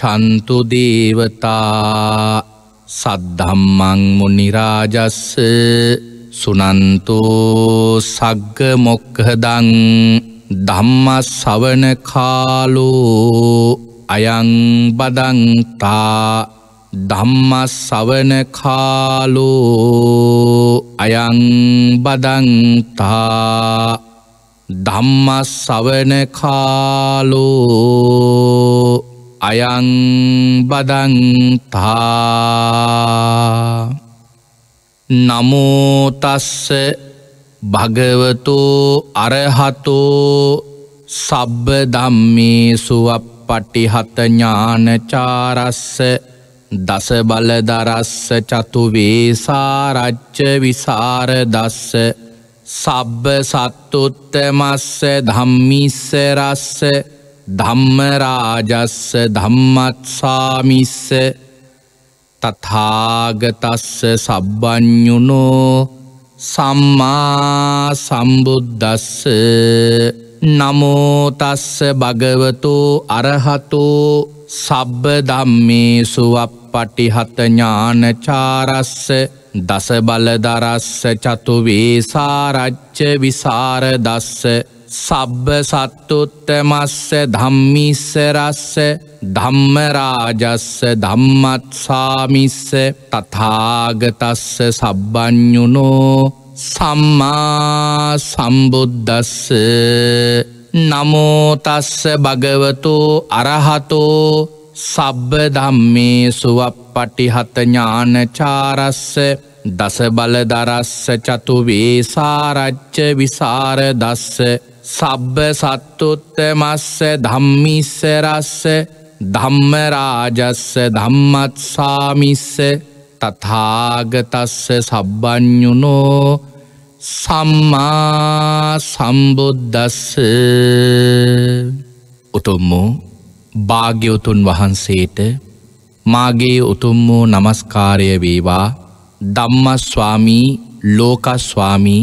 ගච්ඡන්තු දේවතා සද්ධම්මං මුනිරාජස්ස සුනන්තෝ සග්ග මොක්හදං ධම්ම සවන කාලෝ අයං බදන්තා ධම්ම සවන කාලෝ අයං බදන්තා ධම්ම සවන කාලෝ අයං බදන්තා නමෝතස්ස භගවතු අරහතෝ සබ්බ දම්මේ සුවප පටිහතඥානචාරස්ස දස බලදරස්ස චතුවේසාරච්ච විසාරදස්ස සබ්බ සත්තුත්තමස්ස ධම්මිස්සරස්ස ධම්මරාජස්ස ධම්මත්සාමිස්ස තථාගතස්ස සබ්බ්ඥුනෝ සම්මා සම්බුද්ධස්ස නමෝතස්ස භගවතෝ අරහතෝ සබ්බ දම්මේ සුවප් පටිහතඥානචාරස්ස දසබලදරස්ස චතුවේසාරච්ච විසාරදස්ස සබ්බ සත්තුත්ත මස්ස ධම්මිස්ස රස්ස ධම්මරාජස්ස ධම්මත්සාමිස්ස තතාගතස්ස සබ්බ්ඥුනෝ සම්මා සම්බුද්ධස්ස නමෝතස්ස භගවතෝ අරහතෝ සබ්බ ධම්මේ සුවප් පටිහතඥානචාරස්ස දස බලදරස්ස චතුවේ සාරච්ච විසාර දස්ස සබ්බ සත්තුත්ත මස්ස ධම්මිස්සරස්ස ධම්මරාජස්ස ධම්මත්සාමිස්ස තතාගතස්ස සබ්බ්ඥුනෝ සම්මා සම්බුද්ධස්ස උතුම් වූ භාග්‍යවතුන් වහන්සේට මාගේ උතුම් වූ නමස්කාරය වේවා ධම්මස්වාමී ලෝකස්වාමී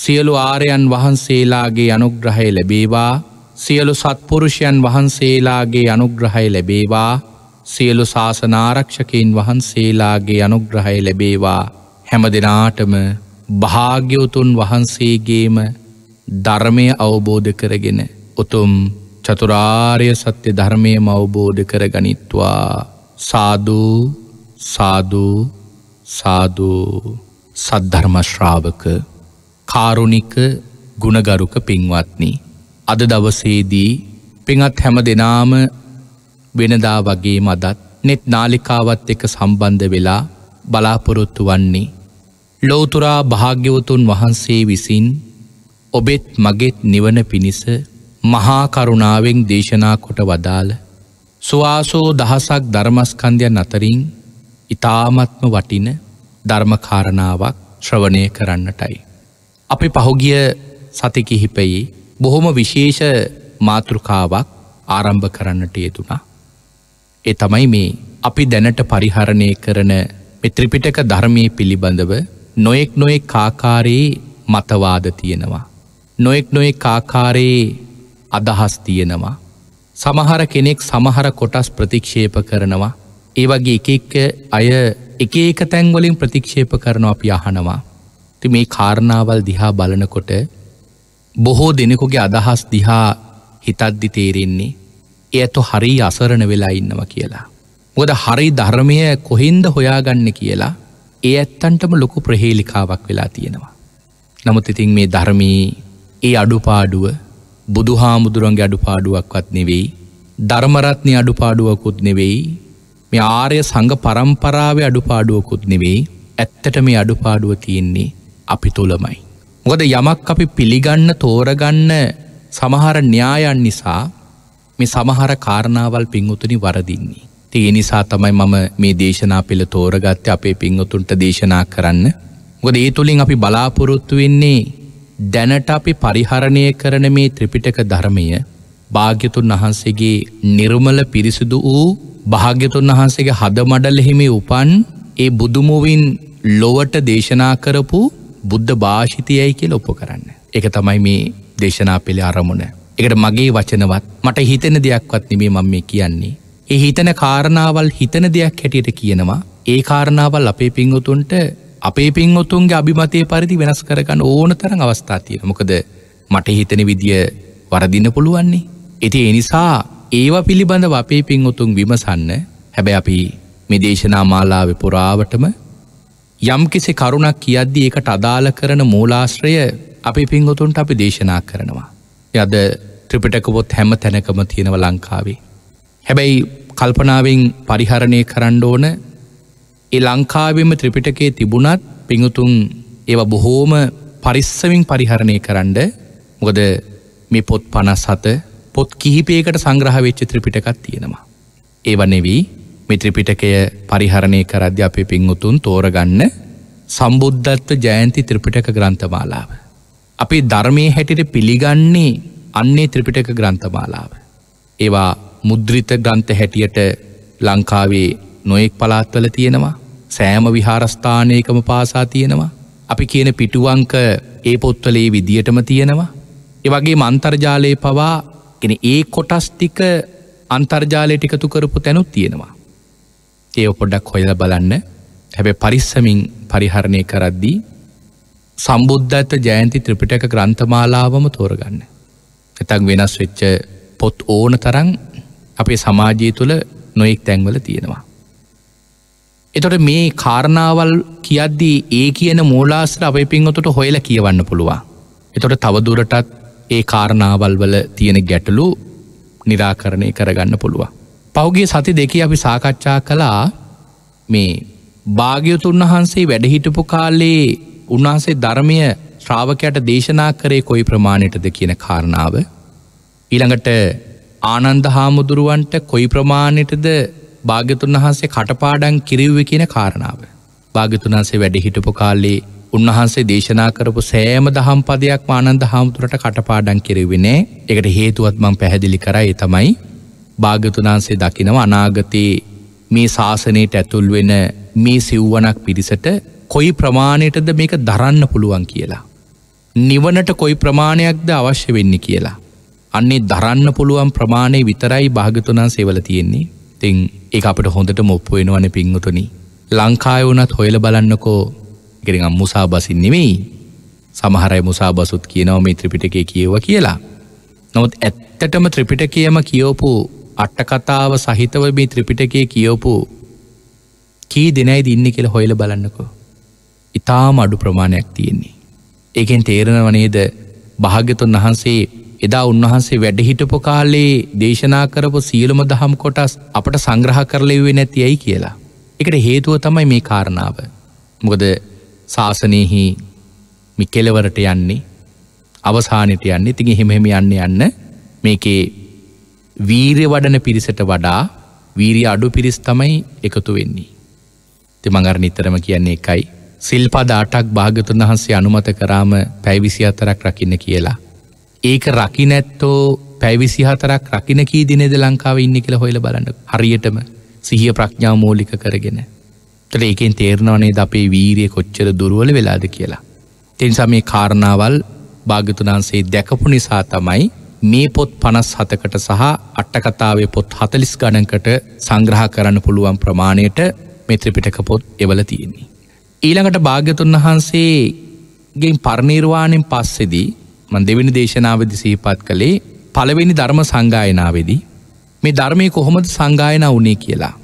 සියලු ආරයන් වහන්සේලාගේ අනුග්‍රහය ලැබේවා සියලු සත්පුරුෂයන් වහන්සේලාගේ අනුග්‍රහය ලැබේවා සියලු ශාසනාරක්ෂකයින් වහන්සේලාගේ අනුග්‍රහය ලැබේවා හැම දෙනාටම භාග්‍යවතුන් වහන්සේගේම ධර්මය අවබෝධ කරගෙන උතුම් චතුරාර්ය සත්‍ය ධර්මය අවබෝධ කරගනිත්වා සාධූ සාධූ සාධූ සද්ධර්මශ්‍රාවක කාරුණික ගුණගරුක පින්වත්නි. අද දවසේදී පිඟත් හැම දෙනාම වෙනදා වගේ මදත් නෙත් නාලිකාවත් එක සම්බන්ධ වෙලා බලාපොරොත්තු වන්නේ. ලෝතුරා භාග්‍යවතුන් වහන්සේ විසින් ඔබෙත් මගෙත් නිවන පිණිස මහාකරුණාවෙන් දේශනා කොට වදාළ සුවාසෝ දහසක් ධර්මස්කන්ධයන් අතරින් ඉතාමත්ම වටින ධර්මකාරණාවක් ශ්‍රවණය කරන්නටයි. අපි පහුගිය සති කිහිපෙයි බොහොම විශේෂ මාතෘකාවක් ආරම්භ කරන්නට යෙතුනා. ඒ තමයි මේ අපි දැනට පරිහරණය කරන මෙත්‍රිපිටක ධර්මය පිළිබඳව නොයෙක් නොයෙක් කාකාරයේ මතවාද තියෙනවා. නොයෙක් නොයෙක් කාකාරයේ අදහස් තියෙනවා. සමහර කෙනෙක් සමහර කොටස් ප්‍රතික්ෂේප කරනවා. ඒ වගේ එක එක්ක අය එක ඒක තැන්වලින් ප්‍රතික්ෂේප කරනවා අපි අහනවා. ති මේ කාරණාවල් දිහා බලනකොට බොහෝ දෙනෙකුගේ අදහස් දිහා හිතද්දි තේරෙන්නේ එඇතු හරි අසරණ වෙලා ඉන්නවා කියලා. මොද හරි ධර්මය කොහෙන්ද හොයාගන්න කියලා ඒ ඇත්තන්ටම ලොකු ප්‍රහේලිකාවක් වෙලා තියෙනවා. නමුත් ඉතින් මේ ධර්මී ඒ අඩුපාඩුව බුදු හාමුදුරන්ගේ අඩුපාඩුවක්වත් නෙවෙයි ධර්මරත්නය අඩුපාඩුවකුත් නෙවෙයි මේ ආරය සඟ පරම්පරාව අඩුපාඩුවකුත් නෙවෙයි ඇත්තට මේ අඩුපාඩුව තියෙන්නේ අපි තුළමයි. මොකද යමක් අපි පිළිගන්න තෝරගන්න සමහර න්‍යායන් නිසා මේ සමහර කාරණාවල් පින්වතුනි වරදින්නේ. තිය නිසා තමයි මම මේ දේශනා පෙළ තෝරගත්ත අපේ පින්වතුන්ට දේශනා කරන්න. ගොද ඒ තුළින් අපි බලාපොරොත්තු වෙන්නේ දැනට අපි පරිහරණය කරන මේ ත්‍රිපිටක ධර්මය භාග්‍යතුන් වහන්සේගේ නිර්මල පිරිසිදු වූ භාග්‍යතුන් වහන්සේගේ හදමඩලෙහිමේ උපන් ඒ බුදුමුවින් ලොවට දේශනා කරපු බුද්ධ භාෂිතයයි කියල ඔප්ප කරන්න. එක තමයි මේ දේශනා පෙළි අරමුණ. එකට මගේ වචනවත් මට හිතෙන දෙයක්වත් නෙමේ මම මේ කියන්නේ. ඒ හිතන කාරණාවල් හිතන දෙයක් හැටියට කියනවා ඒ කාරණාවල් අපේ පින්වතුන්ට අපේ පින්වතුන්ගේ අභිමතය පරිදි වෙනස් කරගන්න ඕන තරන් අවස්ථාතිය මොකද මට හිතන විදිිය වරදින්න පුළුවන්නේ. එති එනිසා ඒවා පිළිබඳව අපේ පින්වතුන් විමසන්න හැබැ අපි මේ දේශනා මාලාව පුරාවටම යම් කෙසේ කරුණක් කියද්දි ඒකට අදාළ කරන මූලාශ්‍රය අපි පින්ගොතුන්ට අපි දේශනා කරනවා. යද ත්‍රිපිටකවොත් හැම තැනකම තියෙනව ලංකාවේ. හැබැයි කල්පනාවෙන් පරිහරණය කරන්න ඕන ඒ ලංකාවෙම ත්‍රිපිටකේ තිබුණත් පිඟුතුන් ඒව බොහෝම පරිස්සමින් පරිහරණය කරන්න මොකද මේ පොත් පනස් හත පොත් කිහිපයකට සංග්‍රහ වෙච්ච ත්‍රිපිටකත් තියෙනවා. ඒවනෙවී මිත්‍රිපිටකය පරිහරණය කරද්‍ය අපේ පින්වුතුන් තෝරගන්න සම්බුද්ධත්ව ජයන්ති ත්‍රිපිටක ග්‍රන්ථමාලාව. අපි ධර්මය හැටිට පිළිගන්නේ අන්නේ ත්‍රිපිටක ග්‍රන්ථමාලාව. ඒවා මුද්‍රිත ග්‍රන්ථ හැටියට ලංකාවේ නොයෙක් පලාත්වල තියෙනවා සෑම විහාරස්ථානයකම පාසා තියෙනවා. අපි කියන පිටුවංක ඒ පොත්වලේ විදියටම තියෙනවා. එවගේ මන්තර්ජාලයේ පවා එ ඒ කොටස්ටික අන්තර්ජාලයට එකතු කරපු තැනුත් තියෙනවා. ඒ පොඩක් හොයල බලන්න හැබැ පරිස්සමින් පරිහරණය කරද්දී සම්බුද්ධත්ත ජයන්ති ත්‍රිපිටක ග්‍රන්ථමාලාවම තෝරගන්න. එතක් වෙනස් වෙච්ච පොත් ඕන තරන් අපේ සමාජය තුළ නොයෙක් තැන්වල තියෙනවා. එතොට මේ කාරණාවල් කියද්දී ඒ කියන මූලාස්ත්‍ර අපේ පින්වතුට හොයල කියවන්න පුළුවන්. එතොට තවදුරටත් ඒ කාරණාවල් වල තියෙන ගැටලු නිරාකරණය කරගන්න පුළුවන්. පෞගේ සති දෙක අපි සාකච්ඡා කළා මේ භාග්‍යතුන් වහන්සේ වැඩහිටපු කාලේ උන්වහන්සේ ධර්මය ශ්‍රාවකයට දේශනා කරේ කොයි ප්‍රමාණයටද කියන කාරණාව. ඊළඟට ආනන්ද හාමුදුරුවන්ට කොයි ප්‍රමාණයටද භාග්‍යතුන් වහන්සේ කටපාඩන් කිරව්ව කියන කාරණාව. භාග්‍යතුන් වහන්සේ වැඩහිටපු කාලේ උන්වහන්සේ දේශනා කරපු සෑම දහම් පදයක් ආනන්ද හාමුදුරට කටපාඩන් කිරවෙනේ එකට හේතුවත්මං පැහැදිලි කරයි තමයි භාගතුනාන්සේ දකිනව අනාගතයේ මේ ශාසනයට ඇතුල් වෙන මේ සිව්වනක් පිරිසට කොයි ප්‍රමාණයටද මේක දරන්න පුළුවන් කියලා. නිවනට කොයි ප්‍රමාණයක්ද අවශ්‍ය වෙන්න කියලා. අන්නේ දරන්න පුළුවන් ප්‍රමාණය විතරයි භාගතුනා සේවල තියෙන්නේ තිං ඒ අපට හොඳට මොප්පුුවෙනවන පිංගතුනි. ලංකාය වනත් හොයල බලන්නකෝ ගෙරිම් මුසා බසින් නෙවෙයි සමහරයි මුසා බසුත් කියනව මේ ත්‍රිපිටකය කියව කියලා. නොත් ඇත්තටම ත්‍රිපිටකයම කියෝපු අට්ටකතාව සහිතව මේ ත්‍රිපිටකය කියවපු කී දෙනයි දින්න කෙළ හොයල බලන්නකෝ. ඉතාම අඩු ප්‍රමාණයක් තියෙන්නේ. ඒකෙන් තේරෙනවනේද භාග්‍යතුන් වහන්සේ එදා උන්වහන්සේ වැඩහිටපු කාලේ දේශනා කරපු සියලුම දහම් කොටස් අපට සංග්‍රහ කරලෙවේ නැති ඇයි කියලා. එකට හේතුව තමයි මේ කාරණාව. මොකද ශාසනයහි මි කෙලවරට යන්නේ අවසානයට යන්නේ තිගේ හෙමහෙම යන්න යන්න මේකේ වීරය වඩන පිරිසට වඩා වීරී අඩු පිරිස් තමයි එකතු වෙන්නේ. ති මඟර නිතරම කියන්නේ එකයි. සිල්පද අටක් භාගතුන් වහන්සේ අනුමත කරාම පැවිසි අතරක් රකින්න කියලා. ඒක රකිනැත්තෝ පැවිසි හතරක් රකින කී දිනෙද ලංකාව ඉන්න කියලා හොයල බලන්න හරියටම සිහිය ප්‍රඥාව මූලික කරගෙන. තට ඒකෙන් තේරණවනේ ද අපේ වීරිය කොච්චර දුරුවල වෙලාද කියලා. තින් සමේ කාරණාවල් භාගතුනාන්සේ දැකපු නිසා තමයි මේ පොත් පනස් හතකට සහ අට්ටකතාවේ පොත් හතලිස් ගණන්කට සංග්‍රහ කරන්න පුළුවන් ප්‍රමාණයට මෙත්‍රපිටක පොත් එවල තියෙන්නේ. ඊළඟට භාග්‍යතුන් වහන්සේගෙන් පරණීර්වාණයෙන් පස්සෙදී මන් දෙවිනි දේශනාවදි සහිපත් කළේ පළවෙනි ධර්ම සංගායනාවේදී මේ ධර්මය කොහොමද සංගායන වනේ කියලා.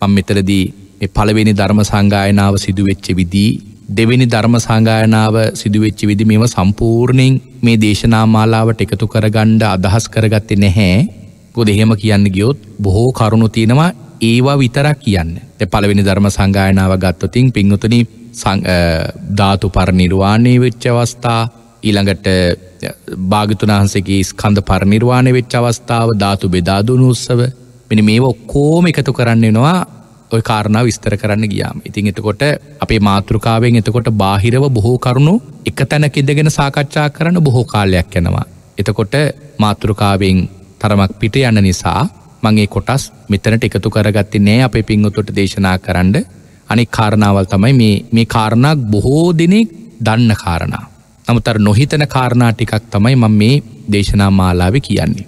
මං මෙතරදී පළවෙනි ධර්ම සංගායනාව සිදුවෙච්ච විදී දෙවෙනි ධර්ම සංගායනාව සිදුවෙච්චි විදි මෙම සම්පූර්ණයෙන් මේ දේශනා මාලාවට එකතු කරගණ්ඩ අදහස් කරගත්තේ නැහැ ගොද එහෙම කියන්න ගියොත් බොහෝ කරුණු තියෙනවා ඒවා විතරක් කියන්න ත පළවෙනි ධර්ම සංගායනාව ගත්තොතින් පිංහතුනි ධාතු පරනිර්වාණය වෙච්ච අවස්ථා ඊළඟට භාගතුනාහන්සගේ ස්කන්ධ පරනිර්වාණය වෙච්ච අවස්ථාව ධාතු බෙදාදුනු උත්සව මෙනි මේ ඔක්කෝම එකතු කරන්නෙනවා ඔය කාරණාව විස්තර කරන්න ගියාම ඉතින් එතකොට අපේ මාතෘකාවෙන් එතකොට බාහිරව බොහෝ කරුණු එක තැනක ඉඳගෙන සාකච්ඡා කරන්න බොහෝ කාලයක් යනවා. එතකොට මාතෘකාවෙන් තරමක් පිට යන නිසා මගේ කොටස් මෙතනට එකතු කරගත්ති නෑ අපේ පින්වතුට දේශනා කරන්න අනික් කාරණාවල් තමයි මේ මේ කාරණක් බොහෝ දෙනෙක් දන්න කාරණා. නමුතර නොහිතන කාරණා ටිකක් තමයි මම මේ දේශනා මාලාව කියන්නේ.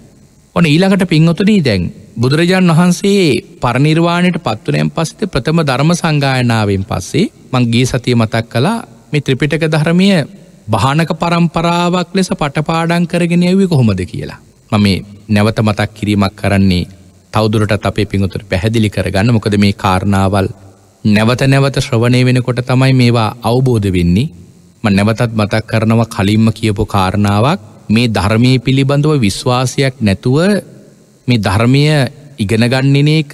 ඕන ඊළඟට පින්වතුනී දැන් බුදුරජාණන් වහන්සේ පරනිර්වාණයට පත්වනයෙන් පස්සේ ප්‍රථම ධර්ම සංගායනාවෙන් පස්සේ මං ගිය සතිය මතක් කලා මේ ත්‍රිපිටක ධර්මය භානක පරම්පරාවක් ලෙස පටපාඩං කරගෙන ඇවි කොහොමද කියලා. මම නැවත මතක් කිරීමක් කරන්නේ තවදුරට අපේ පිඟුතුර පැහැදිලි කරගන්න මොකද මේ කාරණාවල් නැවත නැවත ශ්‍රවණය වෙනකොට තමයි මේවා අවබෝධ වෙන්නේ ම නැවතත් මතක් කරනව කලින්ම කියපු කාරණාවක් මේ ධර්මය පිළිබඳව විශ්වාසයක් නැතුව මේ ධර්මය ඉගෙනගන්නන එක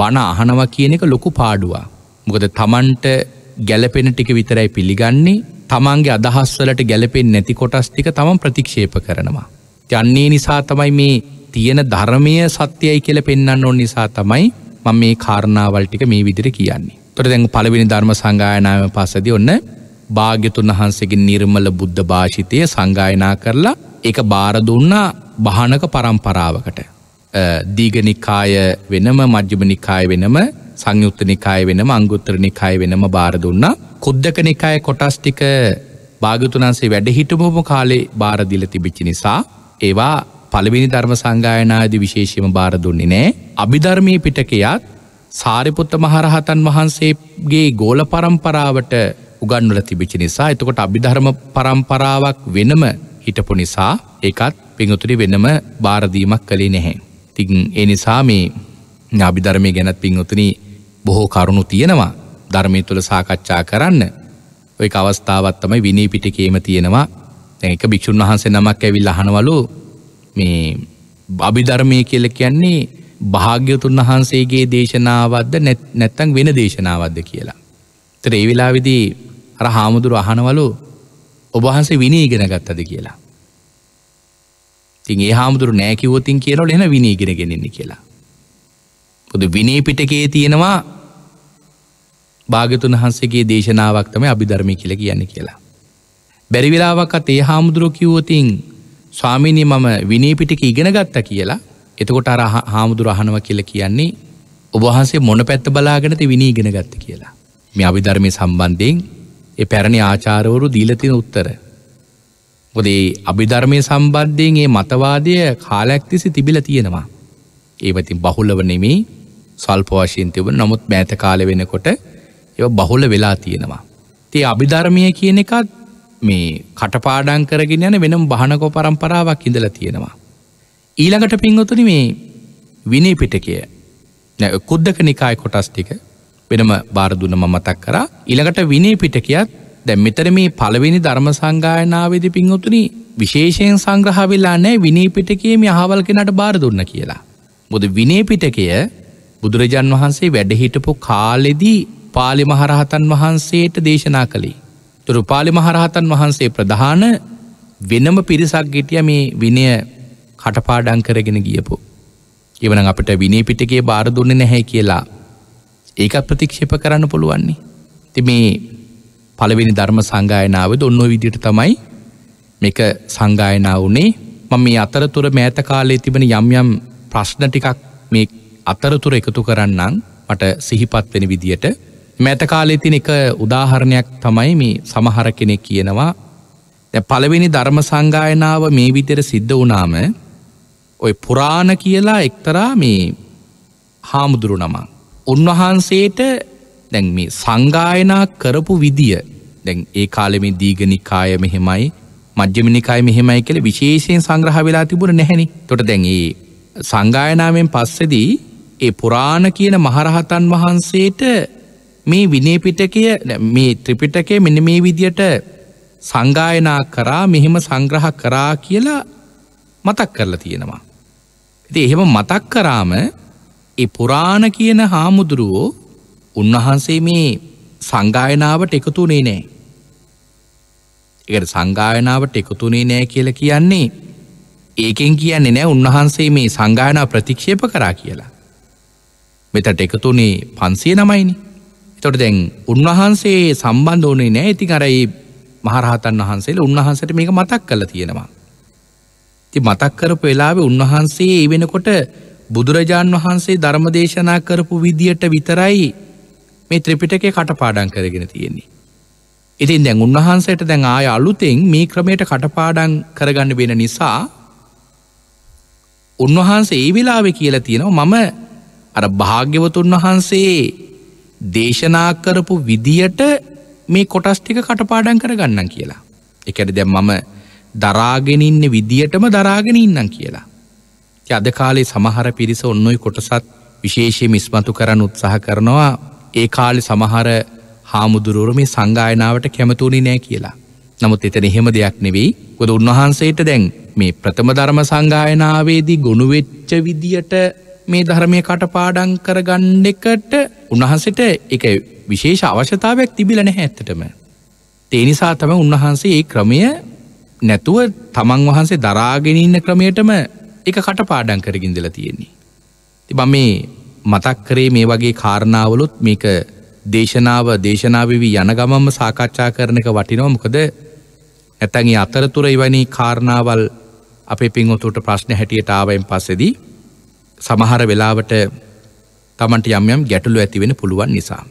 බණ අහනවා කියන එක ලොකු පාඩුවා. මොකද තමන්ට ගැලපෙන ටික විතරයි පිළිගන්නේ තමන්ගේ අදහස්වලට ගැලපෙන් නැති කොටස් ටික තමන් ප්‍රතික්ෂේප කරනවා. යන්නේ නිසා තමයි මේ තියෙන ධර්මය සත්‍යයයි කියල පෙන්න්න ඕන් නිසා තමයි මං මේ කාරණාවල්ටික මේ විදිර කියන්නේ. තොට දැන් පලවෙනි ධර්ම සංගායනාව පසදි ඔන්න භාග්‍යතුන් වහන්සේගේ නිර්මල බුද්ධ භාෂිතය සංගායනා කරලා එක බාරදුන්නා භානක පරම්පරාවකට. දීගනිකාය වෙනම මජ්‍යමනිකාය වෙනම සංයුත්ත නිකාය වෙනම අංගුත්තර නිකාය වෙනම බාර දුන්නා කුද්දක නිකාය කොටස්ටික භාගතුනන්සේ වැඩහිටපුම කාලේ බාරදිල තිබිච්චි නිසා ඒවා පළවෙනි ධර්ම සංගායනාද විශේෂම බාර දුන්නේ නෑ අභිධර්මය පිටකයාත් සාරිපුත්ත මහරහතන් වහන්සේගේ ගෝල පරම්පරාවට උගන්වල තිබිචි නිසා එතකොට අභිධර්ම පරම්පරාවක් වෙනම හිටපු නිසා ඒකත් පිංහතුරි වෙනම බාරදීමක් කළේ නැහැ. තින් ඒ නිසා මේ අභිධර්මය ගැනත් පිංහතුනී බොහෝ කරුණු තියෙනවා ධර්මය තුළ සාකච්ඡා කරන්න ඔය අවස්ථාවත් තමයි විනී පිටිකේම තියෙනවා එක භික්‍ෂූන් වහන්සේ නමක් ඇවිල් අහනවලු මේ අභිධර්මය කියල කියන්නේ භාග්‍යතුන් වහන්සේගේ දේශනාවද්ද නැත්තං වෙන දේශනාවද්ද කියලා. තර ඒ වෙලාවිදී අර හාමුදුරු අහනවලු ඔබහන්සේ විනීගෙන ගත්තද කියලා. තින් ඒ හාමුදුරු නෑකිවෝතින් කියනොට එන විනීගෙනගෙනෙන්නේ කියලා. ොද විනේ පිටකේ තියෙනවා භාගතුන් වහන්සේගේ දේශනාවක් තම අභිධර්මය කියල කියන්න කියලා. බැරිවෙලාවක්ත් ඒ හාමුදුරුව කිවෝතින් ස්වාමිනී මම විනේපිටික ඉගෙන ගත්ත කියලා එතකොට අර හාමුදුර අහනව කියල කියන්නේ ඔබහන්සේ මොන පැත්ත බලාගෙනති විනී ඉගෙන ගත්ත කියලා. මේ අභිධර්මය සම්බන්ධයෙන් එ පැරණි ආචාරවරු දීලතින උත්තර. ගොදේ අභිධර්මය සම්බන්ධයෙන් ඒ මතවාදය කාලැක්තිසි තිබිල තියෙනවා. ඒවතින් බහුල්ලව නෙමේ සල්ප වශයෙන් තිබන නමුත් මෑත කාල වෙනකොට එ බහුල වෙලා තියෙනවා. තිය අභිධර්මය කියන එකත් මේ කටපාඩං කරගෙන යන වෙනම් බහනකෝ පරම්පරාවක් ඉඳල තියෙනවා. ඊළඟට පින්ගොතුන මේ විනේ පිටකය කුද්දක නිකායි කොටස් ටික වෙනම බාරදුන මතක් කර ඉළඟට විනේ පිටකයත් දැ මෙතර මේ පළවෙනි ධර්ම සංගායනාවේද පින්වතුනි විශේෂයෙන් සංග්‍රහවෙලා නෑ විනේ පිටකේ මේ හාවල් කෙනට බාර දුන්න කියලා. බොද විනේ පිටකය බුදුරජාන් වහන්සේ වැඩහිටපු කාලෙදී පාලි මහරහතන් වහන්සේට දේශනා කළේ. තුරු පාලි මහරහතන් වහන්සේ ප්‍රධාන වෙනම පිරිසක් ගිටිය මේ විනය කටපාඩං කරගෙන ගියපු. එවන අපට විනේ පිටකේ බාර දුන්න නැහැ කියලා. ඒක ප්‍රතික්ෂප කරන්න පුළුවන්නේ. ති මේ පළවෙනි ධර්ම සංගායනාව දොන්න විදිට තමයි මේක සංගායනාව වනේ මම මේ අතරතුර මෑත කාලේ තිබෙන යම් යම් ප්‍රශ්න ටිකක් මේ අතරතුර එකතු කරන්නම් මට සිහිපත් වෙන විදියට මැතකාලෙතින එක උදාහරණයක් තමයි මේ සමහර කෙනෙක් කියනවා පළවෙනි ධර්ම සංගායනාව මේ විතර සිද්ධ වනාම ඔය පුරාණ කියලා එක්තරා මේ හාමුදුරු නමා උන්වහන්සේට දැන් මේ සංගායනා කරපු විදිිය දැන් ඒ කාලෙම දීගනිකාය මෙහෙමයි මජ්‍යමිනිකාය මෙහෙමයි කළ විශේෂයෙන් සංග්‍රහ වෙලා තිබුණ නැහැනි තොට දැන්ඒ සංගායනාවෙන් පස්සෙදී ඒ පුරාණ කියන මහරහතන් වහන්සේට මේ විනේපිටකය මේ ත්‍රිපිටකය මෙන මේ විදියට සංගායනා කරා මෙහෙම සංග්‍රහ කරා කියලා මතක් කරලා තියෙනවා. ඇති එහෙම මතක් කරාම ඒ පුරාණ කියන හාමුදුරුවෝ උන්වහන්සේ මේ සංගායනාවට එකතුනේ නෑ. එකට සංගායනාවට එකතුනේ නෑ කියල කියන්නේ ඒකෙන් කියන්නේ නෑ උන්වහන්සේ මේ සංගායනා ප්‍රතික්ෂේප කරා කියලා. මෙතට එකතුනේ පන්සිය නමයිනි. තොට දැන් උන්වහන්සේ සම්බන්ධ ඕනේ නෑ ඇති කරයි මහරහතන් වහන්සේ උන්වහන්සට මේක මතක් කල තියෙනවා. ති මතක් කරපු වෙලාවේ උන්වහන්සේ ඒ වෙනකොට බුදුරජාණන් වහන්සේ ධර්මදේශනා කරපු විදියට විතරයි මේ ත්‍රිපිටකේ කටපාඩන් කරගෙන තියෙන්නේ. ඉතින් දැන් උන්වහන්සේට දැන් ආය අලුතෙන් මේ ක්‍රමයට කටපාඩන් කරගන්න වෙන නිසා උන්වහන්සේ ඒ වෙලාවෙ කියලා තියෙනවා මම අර භාග්‍යවතුන් වහන්සේ දේශනා කරපු විදියට මේ කොටස්ටික කටපාඩන් කරගන්න කියලා. එකට දැම් මම දරාගෙනඉන්න විදියටම දරාගෙන ඉන්නම් කියලා. අද කාලේ සමහර පිරිස ඔන්නොයි කොටසත් විශේෂය මිස්මතු කරන්න උත්සාහ කරනවා ඒ කාලෙ සමහර හාමුදුරුවරු මේ සංගායනාවට කැමතුුණි නෑ කියලා. නමුත් එතන එහෙම දෙයක් නෙවෙයි ගොද උන්වහන්සේට දැන් මේ ප්‍රථම ධර්ම සංගායනාවේදී ගොුණුවෙච්ච විදියට මේ ධර්මය කටපාඩං කරගන්න එකට උන්වහන්සට එක විශේෂ අවශ්‍යතාවයක් තිබිල නැහැ ඇත්තටම. තේනිසා තම උන්වහන්සේ ඒ ක්‍රමය නැතුව තමන් වහන්සේ දරාගෙනඉන්න ක්‍රමයටම එක කටපාඩන් කරගින්දල තියෙන්නේ. තිබ මේ මතක් කරේ මේ වගේ කාරණාවලොත් මේක දේශනාව දේශනාවවී යන ගමම්ම සාකච්ඡා කරනක වටිනෝ මොකද ඇතැගේ අතරතුර ඉවනි කාරණාවල් අපේ පින්වතුට ප්‍රශ්න හැටියට ආවයෙන් පස්සෙදී සමහර වෙලාවට තමන්ට යම්යම් ගැටලු ඇතිවෙන පුළුවන් නිසා.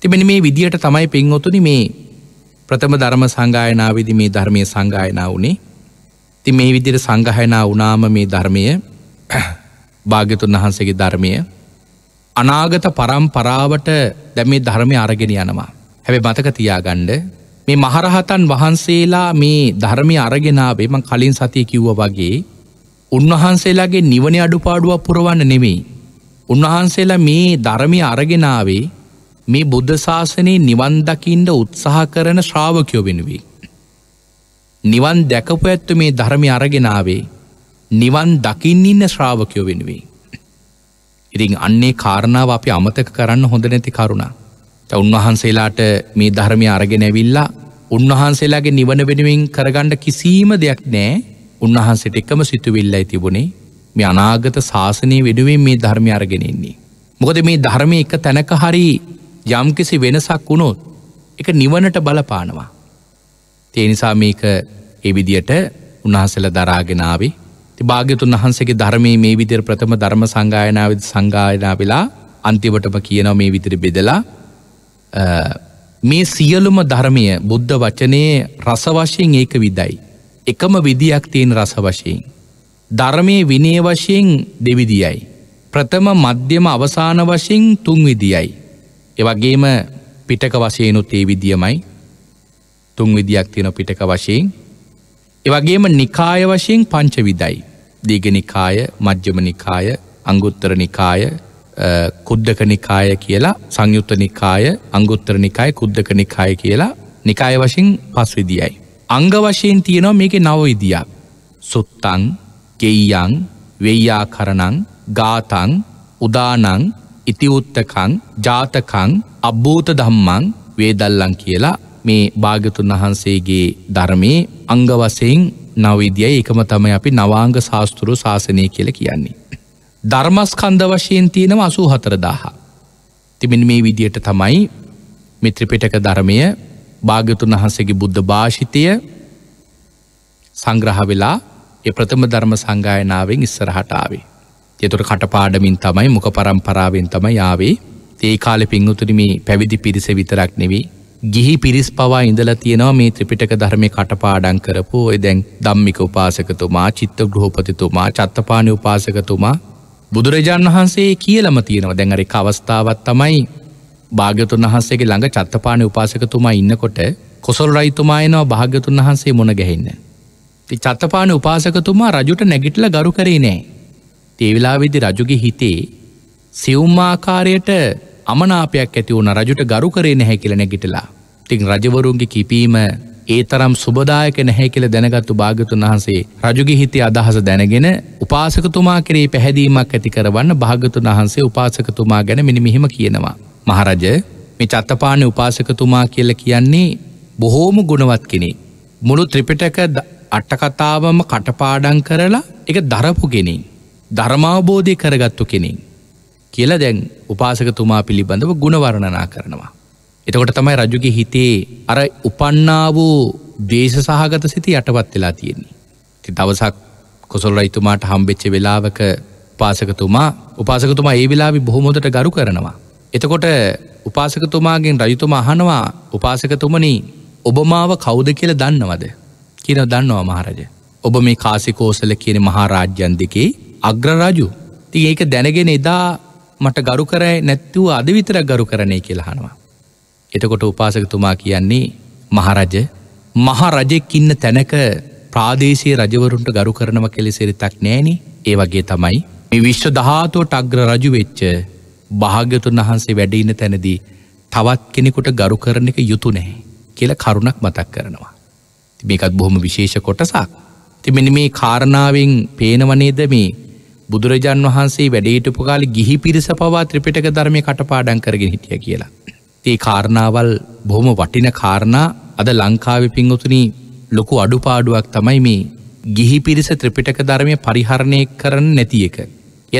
තිබෙන මේ විදිහට තමයි පෙන්වොතුනි මේ ප්‍රථම ධර්ම සංගායනාවවිදි මේ ධර්මය සංගායනා වනේ ති මේ විදිර සංගහයනා වනාම මේ ධර්මය භාග්‍යතුන් වහන්සේගේ ධර්මය අනාගත පරම් පරාවට දැමේ ධර්මය අරගෙන යනවා. හැබැ මතක තියාගණ්ඩ මේ මහරහතන් වහන්සේලා මේ ධර්මය අරගෙනාවේ මං කලින් සතිය කිව්ව වගේ උන්වහන්සේලාගේ නිවන අඩුපාඩුවක් පුරවන්න නෙමෙයි. උන්වහන්සේලා මේ ධර්මය අරගෙනාවේ මේ බුද්ධ ශාසනයේ නිවන්දකින්ට උත්සාහ කරන ශ්‍රාවකයෝ වෙනුවේ. නිවන් දැකපු ඇත්තු මේ ධර්මය අරගෙනාවේ නිවන් දකිින් ඉන්න ශ්‍රාවකයෝ වෙනුවේ. ඉතින් අන්නේ කාරණාව අපි අමතක කරන්න හොඳ නැති කරුණා. ත උන්වහන්සේලාට මේ ධර්මය අරගෙනැවිල්ලා උන්වහන්සේලාගේ නිවන වෙනුවෙන් කරගණ්ඩ කිසීම දෙයක් නෑ උන්වහන්සට එකම සිතුවිල්ලයි තිබුණේ මේ අනාගත ශාසනය වෙනුවෙන් මේ ධර්මය අරගෙනෙන්නේ. මොකද මේ ධර්මය එක තැනක හරි යම්කිසි වෙනසක් වුණොත් එක නිවනට බලපානවා. තේනිසා මේක එවිදියට උන්හසල දරාගෙනාවේ ති භාග්‍යතුන් වහන්සගේ ධර්මයේ මේ විදිර ප්‍රථම ධර්ම සංගායනාවද සංගායනා වෙලා අන්තිවටම කියනව මේ විදිරි බෙදලා මේ සියලුම ධර්මය බුද්ධ වචනයේ රසවශයෙන් ඒක විදයි. එකම විදියක් තියෙන් රස වශයෙන්. ධර්මය විනය වශයෙන් දෙවිදියයි. ප්‍රථම මධ්‍යම අවසාන වශයෙන් තුන්විදියයි. එවගේම පිටක වශයනුත් ඒ විදියමයි තුන්විදියක් තියෙන පිටක වශයෙන්. එවගේම නිකාය වශයෙන් පංචවිදයි. දීගනිකාය මජ්්‍යම නිකාය අංගුත්තර නිකාය කුද්දක නිකාය කියලා සංයුත්ත නිකාය අංගුත්තර නිකාය කුද්දක නිකාය කියලා නිකාය වශයෙන් පස් විදියයි. අංග වශයෙන් තියෙනවා මේක නවවිදියක්. සුත්තං ගෙයියං වෙයියා කරණං ගාතං උදානං ඉතිවුත්තකං ජාතකං අබ්භූත දම්මං වේදල්ලං කියලා මේ භාගතුන් වහන්සේගේ ධර්මයේ අංගවසයෙන් නවවිදිය එකම තමයි අපි නවාංග ශාස්තෘ ශාසනය කියල කියන්නේ. ධර්මස්කන්ද වශයෙන් තියෙනව අසූ හතරදාහ. තිබෙන මේ විදියට තමයි මිත්‍රපිටක ධර්මය භාගතුන් වහන්සේගේ බුද්ධ භාෂිතය සංග්‍රහ වෙලා එ ප්‍රථම ධර්ම සංගායනාවෙන් ඉස්සරහටාවේ. එතුට කටපාඩමින් තමයි මොක පරම්පරාවෙන් තම යාවේ ඒ කාල පින්වතුනි මේ පැවිදි පිරිස විතරක් නෙවී ගිහි පිරිස් පවා ඉඳලා තියෙනවා මේ ත්‍රිපිටක ධර්මය කටපාඩන් කරපු ඔය දැන් දම්මික උපාසකතුමා චිත්ත ගෘහපතිතුමා චත්තපාන උපාසකතුමා බුදුරජාණන් වහන්සේ කියලම තියෙනවා දැන් අරි අවස්ථාවත් තමයි භාගතුන් වහන්සේගේ ළඟ චත්තපාන උපාසකතුමා ඉන්නකොට කොසල් රයිතුමා එනවා භාගතුන් වහන්සේ මොන ගැහෙන්න. ති චත්තපාන උපාසකතුමා රජුට නැගිටල ගරු කරේ නෑ. තේවෙලා විදි රජුගේ හිතේ සිවුම්මාකාරයට අමනාපයක් ඇති වුණ රජුට ගරු කරේ නැහැ කියල නැගිටලා. තිං රජවරුන්ගේ කිපීම ඒ තරම් සුබදායක නැහැ කියල දැනගත්තු භාගතුන් වහන්සේ රජුගේ හිතේ අදහස දැනගෙන උපාසකතුමා කරේ පැහැදීමක් ඇති කරවන්න භාගතුන් වහන්සේ උපාසකතුමා ගැන මිනිමිහිම කියනවා. මහරජ මේ චත්තපාන උපාසකතුමා කියල කියන්නේ බොහෝම ගුණවත් කෙනෙ. මුළු ත්‍රිපිටක අට්ටකතාවම කටපාඩං කරලා එක දරපු කෙනෙ. ධර්මාවබෝධය කරගත්තු කෙනෙ. කියල දැන් උපාසකතුමා පිළිබඳව ගුණවරණනා කරනවා. එතකොට තමයි රජුගේ හිතේ අර උපන්නා වූ දේශ සහගත සිති යටවත් වෙලා තියෙන්නේ. ති දවසක් කොසොල් රයිතුමාට හම්බෙච්ච වෙලාවක පාසකතුමා උපාසකතුමා ඒ වෙලාවි බොහොමොදට ගරු කරනවා. එතකොට උපාසකතුමාගෙන් රජතුම අහනවා උපාසකතුමනි ඔබමාව කෞුද කියල දන්නවද කියන දන්නවා මහරජ. ඔබ මේ කාසිකෝසල කියන මහාරාජ්‍යන් දෙකේ අග්‍රරජු ති ඒක දැනගෙන එදා මට ගරු කරයි නැත්තුව අද විතර ගරු කරණය කියලහනවා. එතකොට උපාසකතුමා කියන්නේ මහරජ මහරජෙක්කින්න තැනක ප්‍රාදේශයේ රජවරුන්ට ගරු කරනව කෙලෙසෙරිතක් නෑනේ ඒ වගේ තමයි මේ විශ්ව ධාතුවට අග්‍ර රජු වෙච්ච භාග්‍යතුන් වහන්සේ වැඩඉන්න තැනදී තවත් කෙනෙකුට ගරු කරන එක යුතු නැහැ කියල කරුණක් මතක් කරනවා. මේකත් බොහොම විශේෂ කොටසක්. ති මෙනි මේ කාරණාවෙන් පේනවනේද මේ බුදුරජාන් වහන්සේ වැඩේටපු කාලි ගිහි පිරිස පවා ත්‍රිපිටක ධර්මය කටපාඩන් කරගෙන හිටිය කියලා. ඒ කාරණාවල් බොහොම වටින කාරණා අද ලංකාව පින්ගොතුන ලොකු අඩුපාඩුවක් තමයි මේ ගිහි පිරිස ත්‍රිපිටක ධර්මය පරිහරණය කරන නැති එක.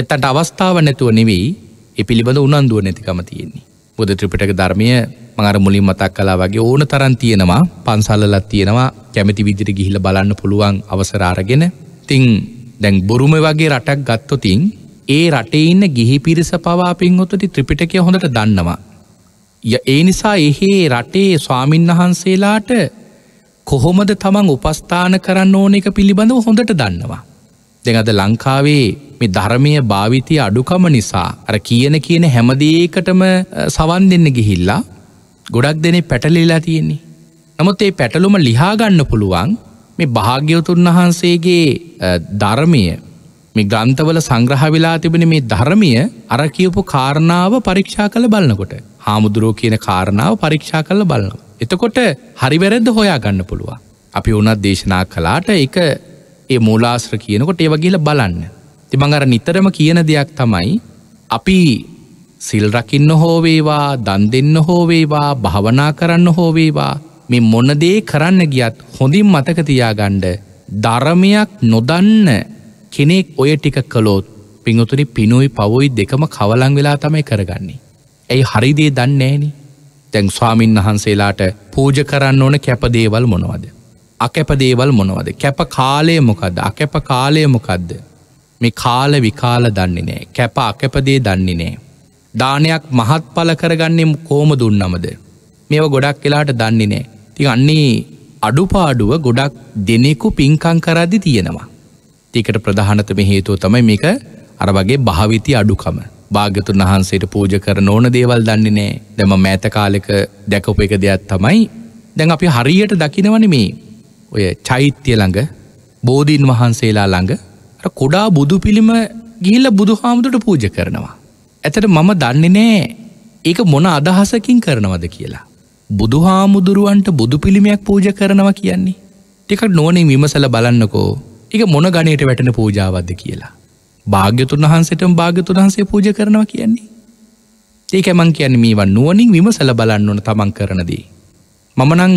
එත්තට අවස්ථාව නැතුව නෙවෙයි ඒ පිළිබඳ උනන්දුව නැතිකම තියෙන්නේ. බුද ත්‍රිපිටක ධර්මය මඟර මුලින් මතක් කලා වගේ ඕන තරන් තියෙනවා පන්සල්ලත් තියෙනවා කැමති විදිරි ගිහිල බලන්න පුළුවන් අවසරාරගෙන තිං දැන් බොරුම වගේ රටක් ගත්තොතින් ඒ රටේ ඉන්න ගිහි පිරිස පවාපින් හොතති ත්‍රිපිටකය හොඳට දන්නවා. ය ඒ නිසා එහේ රටේ ස්වාමීන් වහන්සේලාට කොහොමද තමන් උපස්ථාන කරන්න ඕන එක පිළිබඳව හොඳට දන්නවා. දෙඟද ලංකාවේ මේ ධර්මය භාවිතය අඩුකම නිසා අර කියන කියන හැමදේකටම සවන් දෙන්න ගිහිල්ලා ගොඩක් දෙනෙ පැටලෙලා තියෙන්නේ. නමුත් ඒ පැටලුම ලිහාගන්න පුළුවන් මේ භාග්‍යවතුන් වහන්සේගේ ධර්මය මේ ග්‍රන්ථවල සංග්‍රහ වෙලා තිබෙන මේ ධර්මය අර කියපු කාරණාව පරීක්ෂා කළ බලන්නකොට හාමුදුරුවෝ කියන කාරණාව පරීක්ෂා කළ බලන්න. එතකොට හරිවැරද්ද හොයා ගන්න පුළුවන්. අපි උනත් දේශනා කලාට එක ඒ මූලාශ්‍ර කියනකොට ඒ වගේල බලන්න. තිමඟර නිතරම කියන දෙයක් තමයි අපි සිල්රකින්න හෝවේවා දන් දෙන්න හෝවේවා භාවනා කරන්න හෝවේවා මේ මොනදේ කරන්න ගියත් හොඳින් මතකතියාගණ්ඩ ධරමයක් නොදන්න කෙනෙක් ඔය ටික කළොත් පිංහතුනි පිනුයි පවුයි දෙකම කවලං වෙලා තමයි කරගන්නේ. ඇයි හරිදේ දන්නේෑනි තැන් ස්වාමීන් වහන්සේලාට පූජ කරන්න ඕන කැපදේවල් මොනවද. අකැපදේවල් මොනවද කැප කාලය මොකද අකැප කාලය මොකක්ද මේ කාල විකාල දන්නේ නෑ කැප අකැපදේ දන්නේ නෑ. දානයක් මහත් පල කරගන්නේ කෝම දුන්නමද. මේව ගොඩක් කෙලාට දන්නේ නෑ. ති අන්නේ අඩුපාඩුව ගොඩක් දෙනෙකු පින්කං කරදි තියෙනවා. තිකට ප්‍රධානතම හේතුව තමයි මේක අර වගේ භාවිති අඩුකම භාගතුන් වහන්සේට පූජ කර ඕන දේවල් දන්නේ නෑ දැම මෑත කාලෙක දැකපු එක දෙයක් තමයි දැන් අපි හරියට දකිනවන මේ ඔය චෛත්‍ය ළඟ බෝධීන් වහන්සේලා ළඟ කොඩා බුදු පිළිම ගිල්ල බුදු හාමුදුට පූජ කරනවා. ඇතට මම දන්නේ නෑ ඒක මොන අදහසකින් කරනවද කියලා. බුදු හාමුදුරුවන්ට බුදු පිළිමයක් පූජ කරනවා කියන්නේ. ටිකක් නෝනේ විමසල බලන්නකෝ එක මොන ගණයට වැටෙන පූජාවද්ද කියලා. භාග්‍යතුන් වහන්සටම භාග්‍යතුන් වහන්සේ පූජ කරනවා කියන්නේ. ඒකමං කියන්න මේවන් නුවනින් විමසල බලන්න ඕන තමන් කරනදී. මමනං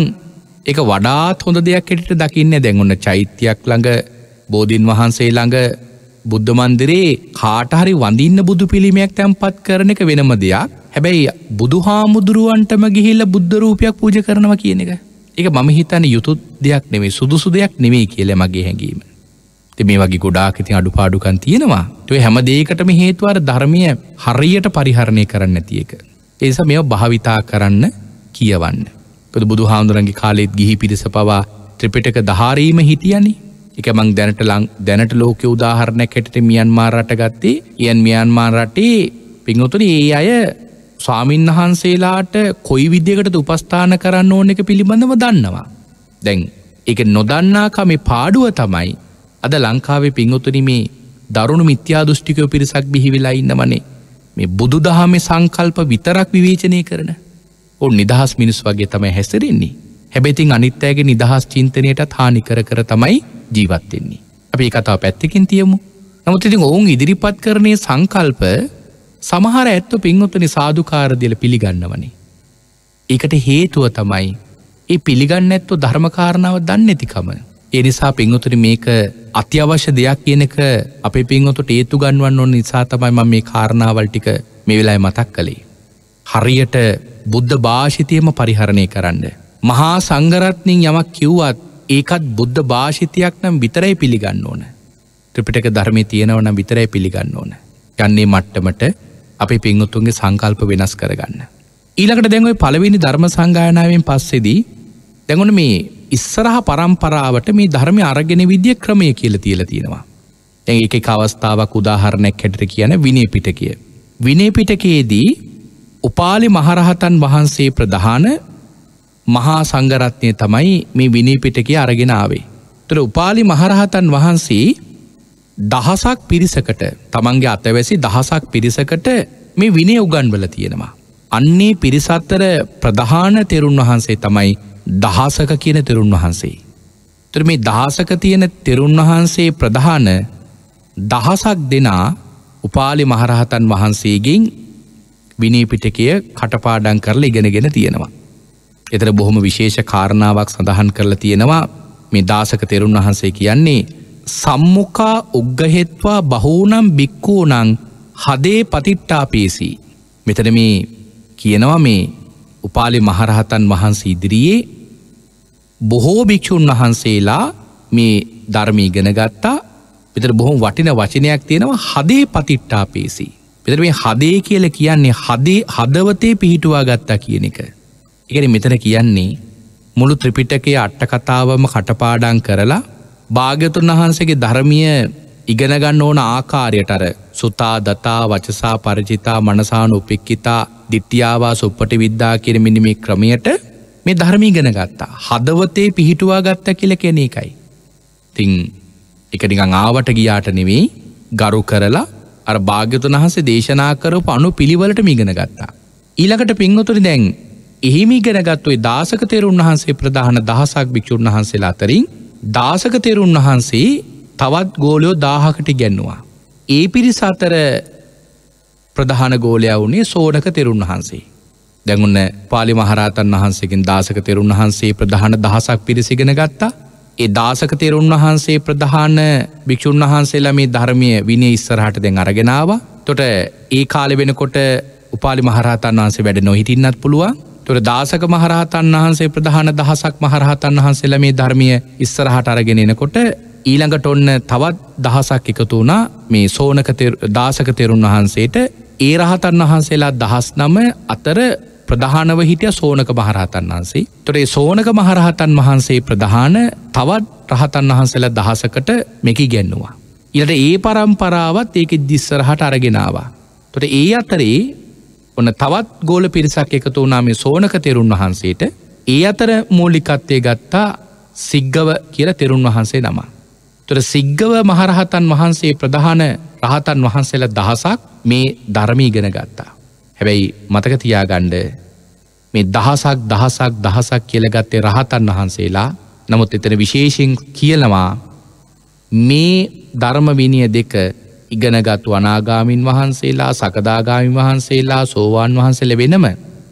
එක වඩාත් හොඳ දෙයක් කෙටිට දකින්න දැන්වන්න චෛත්‍යයක් ළඟ බෝධීන් වහන්සේ ළඟ බුද්ධමන්දිරේ කාටහරි වඳින්න බුදු පිළිමයක් තැන්පත් කරන එක වෙනම දෙයක් හැබැයි බුදු හාමුදුරුවන්ටම ගිහිල්ල බුද්ධරූපයක් පූජ කරනව කියන එක එක මම හිතන යුතුත් දෙයක් නෙමේ සුදුසු දෙයක් නෙමේ කියල මගේ හැඟීම ති මේ වගේ ගොඩාක් ඉතින් අඩු පාඩුකන් තියෙනවා තුය හැම දේකටම හේතුවර ධර්මය හරියට පරිහරණය කරන්න තියක ඒස මෙ භාවිතා කරන්න කියවන්න බුදු හාමුදුරන්ගේ කාලෙත් ගිහි පිරිස පවා ත්‍රිපිටක ධාරීම හිටියන්නේ එක මං දැනට ලං දැනට ලෝක උදාහරණයක් හැටට මියන්මාර රට ගත්තේ යන් මියන්මාර රටේ පිංහතුන ඒ අය ස්වාමීන් වහන්සේලාට කොයි විද්‍යකට උපස්ථාන කරන්න ඕන එක පිළිබඳව දන්නවා. දැන් එක නොදන්නාකම පාඩුව තමයි අද ලංකාවේ පිංහතුන මේ දරුණු මිත්‍යා දෘෂ්ටිකයෝ පිරිසක් බිහිවෙලා ඉන්නවනේ මේ බුදු දහමේ සංකල්ප විතරක් විවේචනය කරන ඔන් නිදහස් මිනිස් වගේ තමයි හැසරෙන්නේ හැබැතින් අනිත්තෑගේ නිදහස් චින්තනයටත් හානිකර කර තමයි ජීවත්වෙන්නේ. අපේ කතාව පැත්තකින් තියමු. නමුත් ඉතින් ඔවුන් ඉදිරිපත් කරණය සංකල්ප සමහර ඇත්තු පින්වතුනි සාධකාරදිල පිළිගන්නවනේ. ඒකට හේතුව තමයි ඒ පිළිගන්න ඇත්තු ධර්මකාරණාව දන්නඇතිකම. එනිසා පින්වතුරි මේක අත්‍යවශ්‍ය දෙයක් කියනක අප පින්වතුට ඒතු ගන්වන්න ඔන්න නිසා තමයි ම මේ කාරණාවල් ටික මේ වෙලායි මතක් කළේ. හරියට බුද්ධ භාෂිතයම පරිහරණය කරන්න. මහා සංගරත්නින් යමක් කිව්වත් ඒකත් බුද්ධ භාෂිතයක් නම් විතරයි පිළිගන්න ඕන. ත්‍රිපිටක ධර්මය තියෙනවනම් විතරයි පිළිගන්න ඕන. යන්නේ මට්ටමට අපි පින්වුතුන්ගේ සංකල්ප වෙනස් කරගන්න. ඊළකට දැන්වයි පළවෙනි ධර්ම සංගායනාවෙන් පස්සෙදී දැඟුණ මේ ඉස්සරහ පරම්පරාවට මේ ධර්මය අරගෙන විද්‍ය ක්‍රමය කියල තියල තියෙනවා. ඇ එක අවස්ථාවක් උදාහරණයක් හැටට කියන විනේ පිටකය. විනේ පිටකයේදී උපාලි මහරහතන් වහන්සේ ප්‍රධාන මහා සංගරත්නය තමයි මේ විනිපිටක අරගෙන ආවේ. තුළ උපාලි මහරහතන් වහන්සේ දහසක් පිරිසකට තමන්ගේ අතවැසි දහසක් පිරිසකට මේ විනේ උගන්වල තියෙනවා. අන්නේ පිරිසත්තර ප්‍රධාන තෙරුන් වහන්සේ තමයි දහසක කියන තෙරුන් වහන්සේ. තුර මේ දහසක තියෙන තෙරුන් වහන්සේ ප්‍රධාන දහසක් දෙනා උපාලි මහරහතන් වහන්සේගෙන් විනීපිටකය කටපාඩන් කරලා ඉගෙනගෙන තියෙනවා. එතර බොහොම විශේෂ කාරණාවක් සඳහන් කරලා තියෙනවා මේ දාසක තෙරුන් වහන්සේ කියන්නේ සම්මුකා උග්ගහෙත්වා බහූනම් බික්කූනං හදේ පතිට්ටා පේසි. මෙතන මේ කියනවා මේ උපාලි මහරහතන් වහන්සේ ඉදිරියේ බොහෝ භික්‍ෂූන් වහන්සේලා මේ ධර්මී ගෙනගත්තා පිතර බොහොම වටින වචනයක් තියෙනවා හදේ පතිට්ටා පේසි. පිතර මේ හදේ කියල කියන්නේ හදේ හදවතේ පිහිටුවා ගත්තා කියන එක. එකන මෙතන කියන්නේ මුළු ත්‍රිපිටකයේ අට්ටකතාවම කටපාඩන් කරලා භාග්‍යතුන් වහන්සගේ ධර්මිය ඉගෙනගන්න ඕන ආකාරයට අර සුතා දතා වචසා පරජිතා මනසාන උපෙක්කිතා දිත්‍යාවා සුප්පට විද්දා කිරමිනි මේ ක්‍රමයට මේ ධර්මී ගෙන ගත්තා හදවතේ පිහිටුවා ගත්ත කියල කෙන එකයි. තිං එකනිකං ආවට ගියාට නෙවෙයි ගරු කරලා අර භාග්‍යතුන් වහසේ දේශනා කරපු අනු පිළිවලට මිගෙන ගත්තා. ඊළකට පින්වතුරි දැන් එහිමිගෙනගත්වේ දාසක තෙරුන් වහන්සේ ප්‍රධාන දහසක් භික්‍ෂූන් වහන්සේලා අතරින් දාසක තෙරුන් වහන්සේ තවත් ගෝලයෝ දාහකට ගැන්නවා. ඒ පිරිස අතර ප්‍රධාන ගෝලයා වුණේ සෝනක තෙරුන් වහන්සේ. දැගුන්න පාලි මහරාතන් වහන්සේකින් දාසක තෙරුන් වහන්සේ ප්‍රධාන දහසක් පිරිසිගෙන ගත්තා ඒ දාසක තෙරුන් වහන්සේ ප්‍රධාන භික්‍ෂූන් වහන්සේලා මේ ධර්මය විනය ඉස්සරහට දෙන් අරගෙනාව තොට ඒ කාල වෙනකොට උපාලි මහරහතන් වහන්සේ වැඩ නොහිටින්නත් පුළුවන් තොර දාසක මහරහතන් වහන්සේ ප්‍රධාන දහසක් මහරහතන් වහන්සේලා මේ ධර්මිය ඉස්සරහට අරගෙනෙනකොට ඊළඟට ඔන්න තවත් දහසක් එකතු වුණා මේ සෝනක දාසක තෙරුන් වහන්සේට ඒ රහතන් වහන්සේලා දහස් නම අතර ප්‍රධානව හිටිය සෝනක මහරහතන් වහන්සේ. තොරේ සෝනක මහරහතන් වහන්සේ ප්‍රධාන තවත් රහතන් වහන්සේලා දහසකට මෙකි ගැන්නවා. ඉලට ඒ පරම්පරාවත් ඒක දිස්සරහට අරගෙනවා. තොට ඒ අතරේ ඔන්න තවත් ගෝල පිරිසක් එකතු වනාමේ සෝනක තෙරුන් වහන්සේට ඒ අතර මූලිකත්වය ගත්තා සිග්ගව කියල තෙරුන් වහන්සේ නම. තුර සිග්ගව මහරහතන් වහන්සේ ප්‍රධාන රහතන් වහන්සේල දහසක් මේ ධර්මී ගෙන ගත්තා. හැබැයි මතක තියාගණ්ඩ මේ දහසක් දහසක් දහසක් කියලගත්තේ රහතන් වහන්සේලා නමුත් එතන විශේෂෙන් කියලවා මේ ධර්ම විනිය දෙක ඉගෙනගත්තු අනාගාමින් වහන්සේලා සකදාගාමින් වහන්සේලා සෝවාන් වහන්සේල වෙනම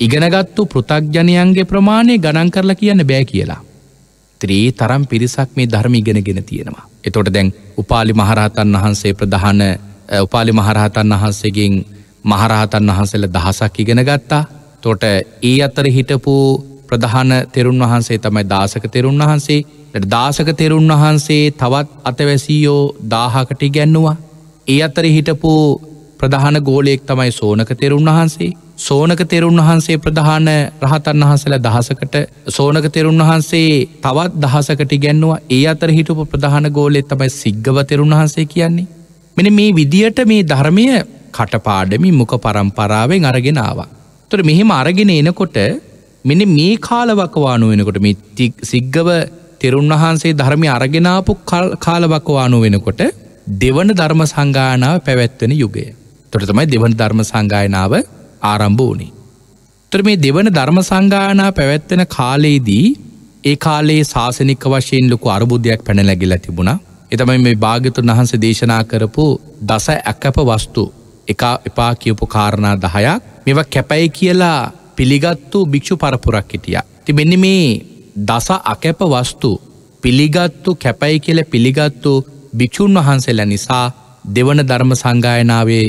ඉගෙනගත්තු පෘතක්ජනයන්ගේ ප්‍රමාණය ගණන් කරලා කියන්න බෑ කියලා. ත්‍රී තරම් පිරිසක් මේ ධර්ම ඉගෙනගෙන තියෙනවා. එතොට දැන් උපාලි මහරහතන් වහන්සේ ප්‍රධාන උපාලි මහරහතන් වහන්සේගෙන් මහරහතන් වහන්සේල දහසක් ඉගෙන ගත්තා තොට ඒ අතර හිටපු ප්‍රධාන තෙරුන් වහන්සේ තමයි දාසක තෙරුන් වහන්සේ දාසක තෙරුන් වහන්සේ තවත් අතවැසීයෝ දාහකට ගැන්නවා ඒ අතර හිටපු ප්‍රධාන ගෝලයෙක් තමයි සෝනක තෙරුන් වහන්සේ සෝනක තෙරුන් වහන්සේ ප්‍රධාන රහතන් වහන්සලා දහසකට සෝනක තෙරුන් වහන්සේ තවත් දහසකට ගැන්නවා ඒ අතර හිටපු ප්‍රධාන ගෝලෙත් තමයි සිග්ගව තෙරුන් වහන්සේ කියන්නේ මෙන මේ විදියට මේ ධර්මය කටපාඩමි මුක පරම්පරාවෙන් අරගෙනවා තොර මෙහෙම අරගෙන එනකොට මෙන මේ කාලවකවානු වෙනකොට මේ සිග්ගව තෙරුන් වහන්සේ ධර්මය අරගෙනාපු කාලවකවානු වෙනකොට දෙවන ධර්ම සංගානාව පැවැත්වෙන යුගය. තොට තමයි දෙවන ධර්ම සංගායනාව ආරම්භ වනේ. තර මේ දෙවන ධර්ම සංගානා පැවැත්වෙන කාලයේදී ඒ කාලේ ශාසනික වශයෙන් ලොකු අරබුද්ධයක් පැනලැගිලා තිබුණා එතමයි මේ භාගතුන් වහන්ස දේශනා කරපු දස ඇකැප වස්තු එක එපා කියපු කාරණා දහයක් මෙවා කැපැයි කියලා පිළිගත්තු භික්‍ෂු පරපුරක් හිටිය. ති මෙන්න මේ දස අකැප වස්තු පිළිගත්තු කැපැයි කියල පිළිගත්තු භික්‍ෂූන් වහන්සේල නිසා දෙවන ධර්ම සංගායනාවේ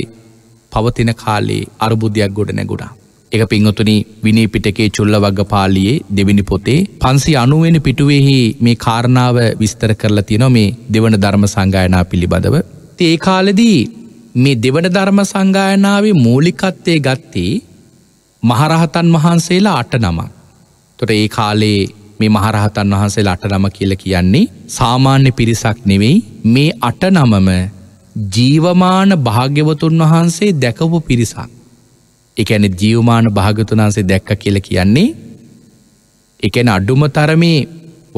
පවතින කාලේ අරබුදයක් ගොඩ නැගුණා. එක පින්වතුනි විනී පිටකේ චුල්ල වග පාලියේ දෙවිනි පොතේ පන්සි අනුවෙන පිටුවෙහි මේ කාරණාව විස්තර කරලා තියනො මේ දෙවන ධර්ම සංගායනා පිළිබඳව. ඒ කාලදී මේ දෙවන ධර්ම සංගායනාවේ මූලිකත්වය ගත්තේ මහරහතන් වහන්සේලා අට නමක්. තොට ඒ කාලේ මේ මහරහතන් වහන්සේලා අට නම කියල කියන්නේ සාමාන්‍ය පිරිසක් නෙවෙයි මේ අට නමම ජීවමාන භාග්‍යවතුන් වහන්සේ දැකපු පිරිසක්. එකැන ජීවමාන භාගතුන් වහන්සේ දැක්ක කියල කියන්නේ එකැන අඩුම තරමේ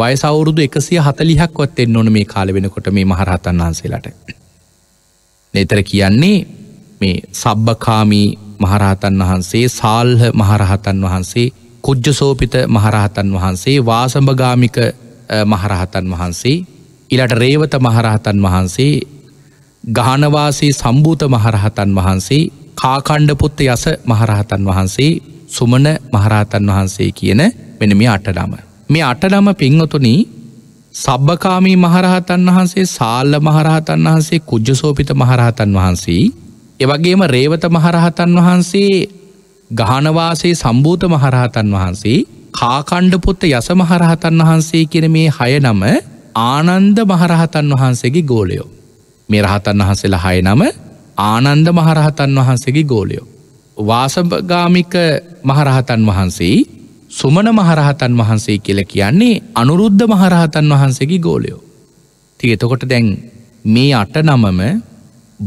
වයසවුරුදු එකසිය හතලිහක්වත් එන්න ඕන මේ කාල වෙනකොට මේ මහරහතන් වහන්සේලාට. නෙතර කියන්නේ මේ සබ්බකාමී මහරහතන් වහන්සේ සාල්හ මහරහතන් වහන්සේ කුජ්ජසෝපිත මහරහතන් වහන්සේ වාසභගාමික මහරහතන් වහන්සේ ඉලට රේවත මහරහතන් වහන්සේ ගානවාසී සම්භූත මහරහතන් වහන්සේ කාකණ්ඩපුත්ත යස මහරහතන් වහන්සේ සුමන මහරහතන් වහන්සේ කියන මෙන මේ අටනම. මේ අටනම පින්වතුනි සබ්භකාමී මහරහතන් වහන්සේ සාල්ල මහරහතන් වහන්සේ කුජ්ජසෝපිත මහරහතන් වහන්සේ එවගේම රේවත මහරහතන් වහන්සේ ගහනවාසේ සම්භූත මහරහතන් වහන්සේ කාකණ්ඩපුත්ත යස මහරහතන් වහන්සේ කෙන මේ හය නම ආනන්ද මහරහතන් වහන්සේගේ ගෝලයෝ. මේ රහතන් වහන්සේලා හය නම ආනන්ද මහරහතන් වහන්සේගේ ගෝලයෝ. වාසභගාමික මහරහතන් වහන්සේ සුමන මහරහතන් වහන්සේ කියල කියන්නේ අනුරුද්ධ මහරහතන් වහන්සේගේ ගෝලයෝ. ති එතකොට දැන් මේ අට නමම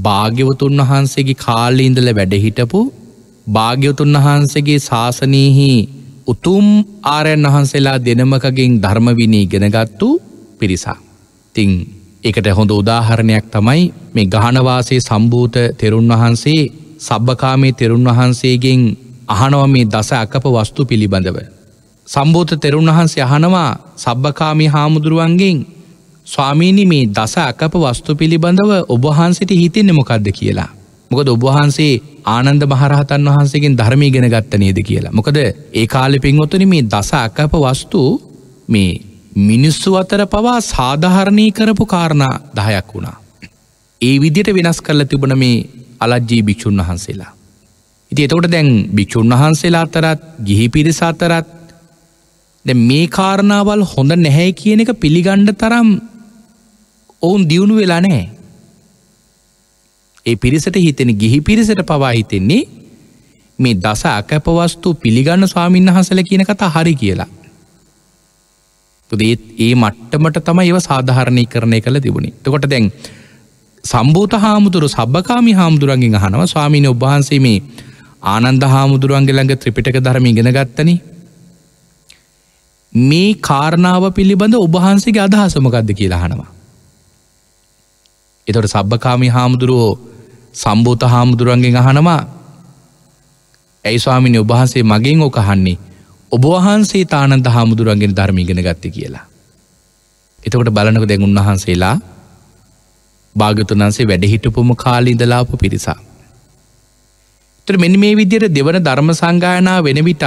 භාග්‍යවතුන් වහන්සේගේ කාලඉඳල වැඩහිටපු භාග්‍යවතුන් වහන්සේගේ ශාසනයහි උතුම් ආරයන් වහන්සේලා දෙනමකගින් ධර්මවිනී ගෙනගත්තු පිරිසා. තිං එකට හොඳ උදාහරණයක් තමයි මේ ගහනවාසේ සම්භූත තෙරුන් වහන්සේ සබ්භකාමේ තෙරුන් වහන්සේගෙන් අහනව මේ දස අකප වස්තු පිළිබඳව. සම්බෝධ තෙරුන් වහන්සේ අහනවා සබ්භකාමි හාමුදුරුවන්ගෙන් ස්වාමීණි මේ දස අකප වස්තු පිළිබඳව ඔබහන්සිට හිතෙන්නෙ මොකක්ද කියලා. මොකද ඔබහන්සේ ආනන්ද මහරහතන් වහන්සේගෙන් ධර්මී ගෙන ගත්ත නේද කියලා. මොකද ඒ කාලෙ පින්වතුන මේ දස අකප වස්තු මේ මිනිස්සු අතර පවා සාධහරණී කරපු කාරණා දහයක් වුණා. ඒ විදිට වෙනස් කරලා තිබන මේ අලජ්ජී භික්‍ෂූන් වහන්සේලා. ඉති එතකොට දැන් භික්‍ෂූන් වහන්සේලා අතරත් ගිහි පිරිස අතරත් දැ මේ කාරණාවල් හොඳ නැහැ කියන එක පිළිගණ්ඩ තරම් ඔවුන් දියුණු වෙලා නෑ ඒ පිරිසට හිතෙන ගිහි පිරිසට පවා හිතෙන්නේ මේ දස අකැපවස්තු පිළිගන්න ස්වාමීන් වහසල කියන කතා හරි කියලා. ඒත් ඒ මට්ටමට තම ඒව සාධාරණය කරණය කළ තිබුණේ තකොට දැන් සම්බූත හාමුදුරු සබ්භකාමි හාමුදුරන්ගෙන් අහනව ස්වාමීන ඔබහන්සේ මේ ආනන්ද හාමුදුරුවන්ගේ ළඟ ත්‍රිපිටක ධරම ඉගෙන ගත්තන මේ කාරණාව පිළිබඳ ඔබහන්සේගේ අදහසමකක්ද කියලා හනවා එතොට සබ්භකාමි හාමුදුරුවෝ සම්බෝධ හාමුදුරන්ගෙන් අහනවා ඇයි ස්වාමිනි ඔබහන්සේ මගෙන් ඕකහන්නේ ඔබවහන්සේ තානන්ද හාමුදුරන්ගෙන් ධර්මීගෙන ගත්ත කියලා. එතකොට බලනක දැන් උන්වහන්සේලා භාගතුන්සේ වැඩහිටපුම කාලිඉඳලාපු පිරිසා. තර මෙනි මේ විදියට දෙවන ධර්ම සංගායනා වෙන විටත්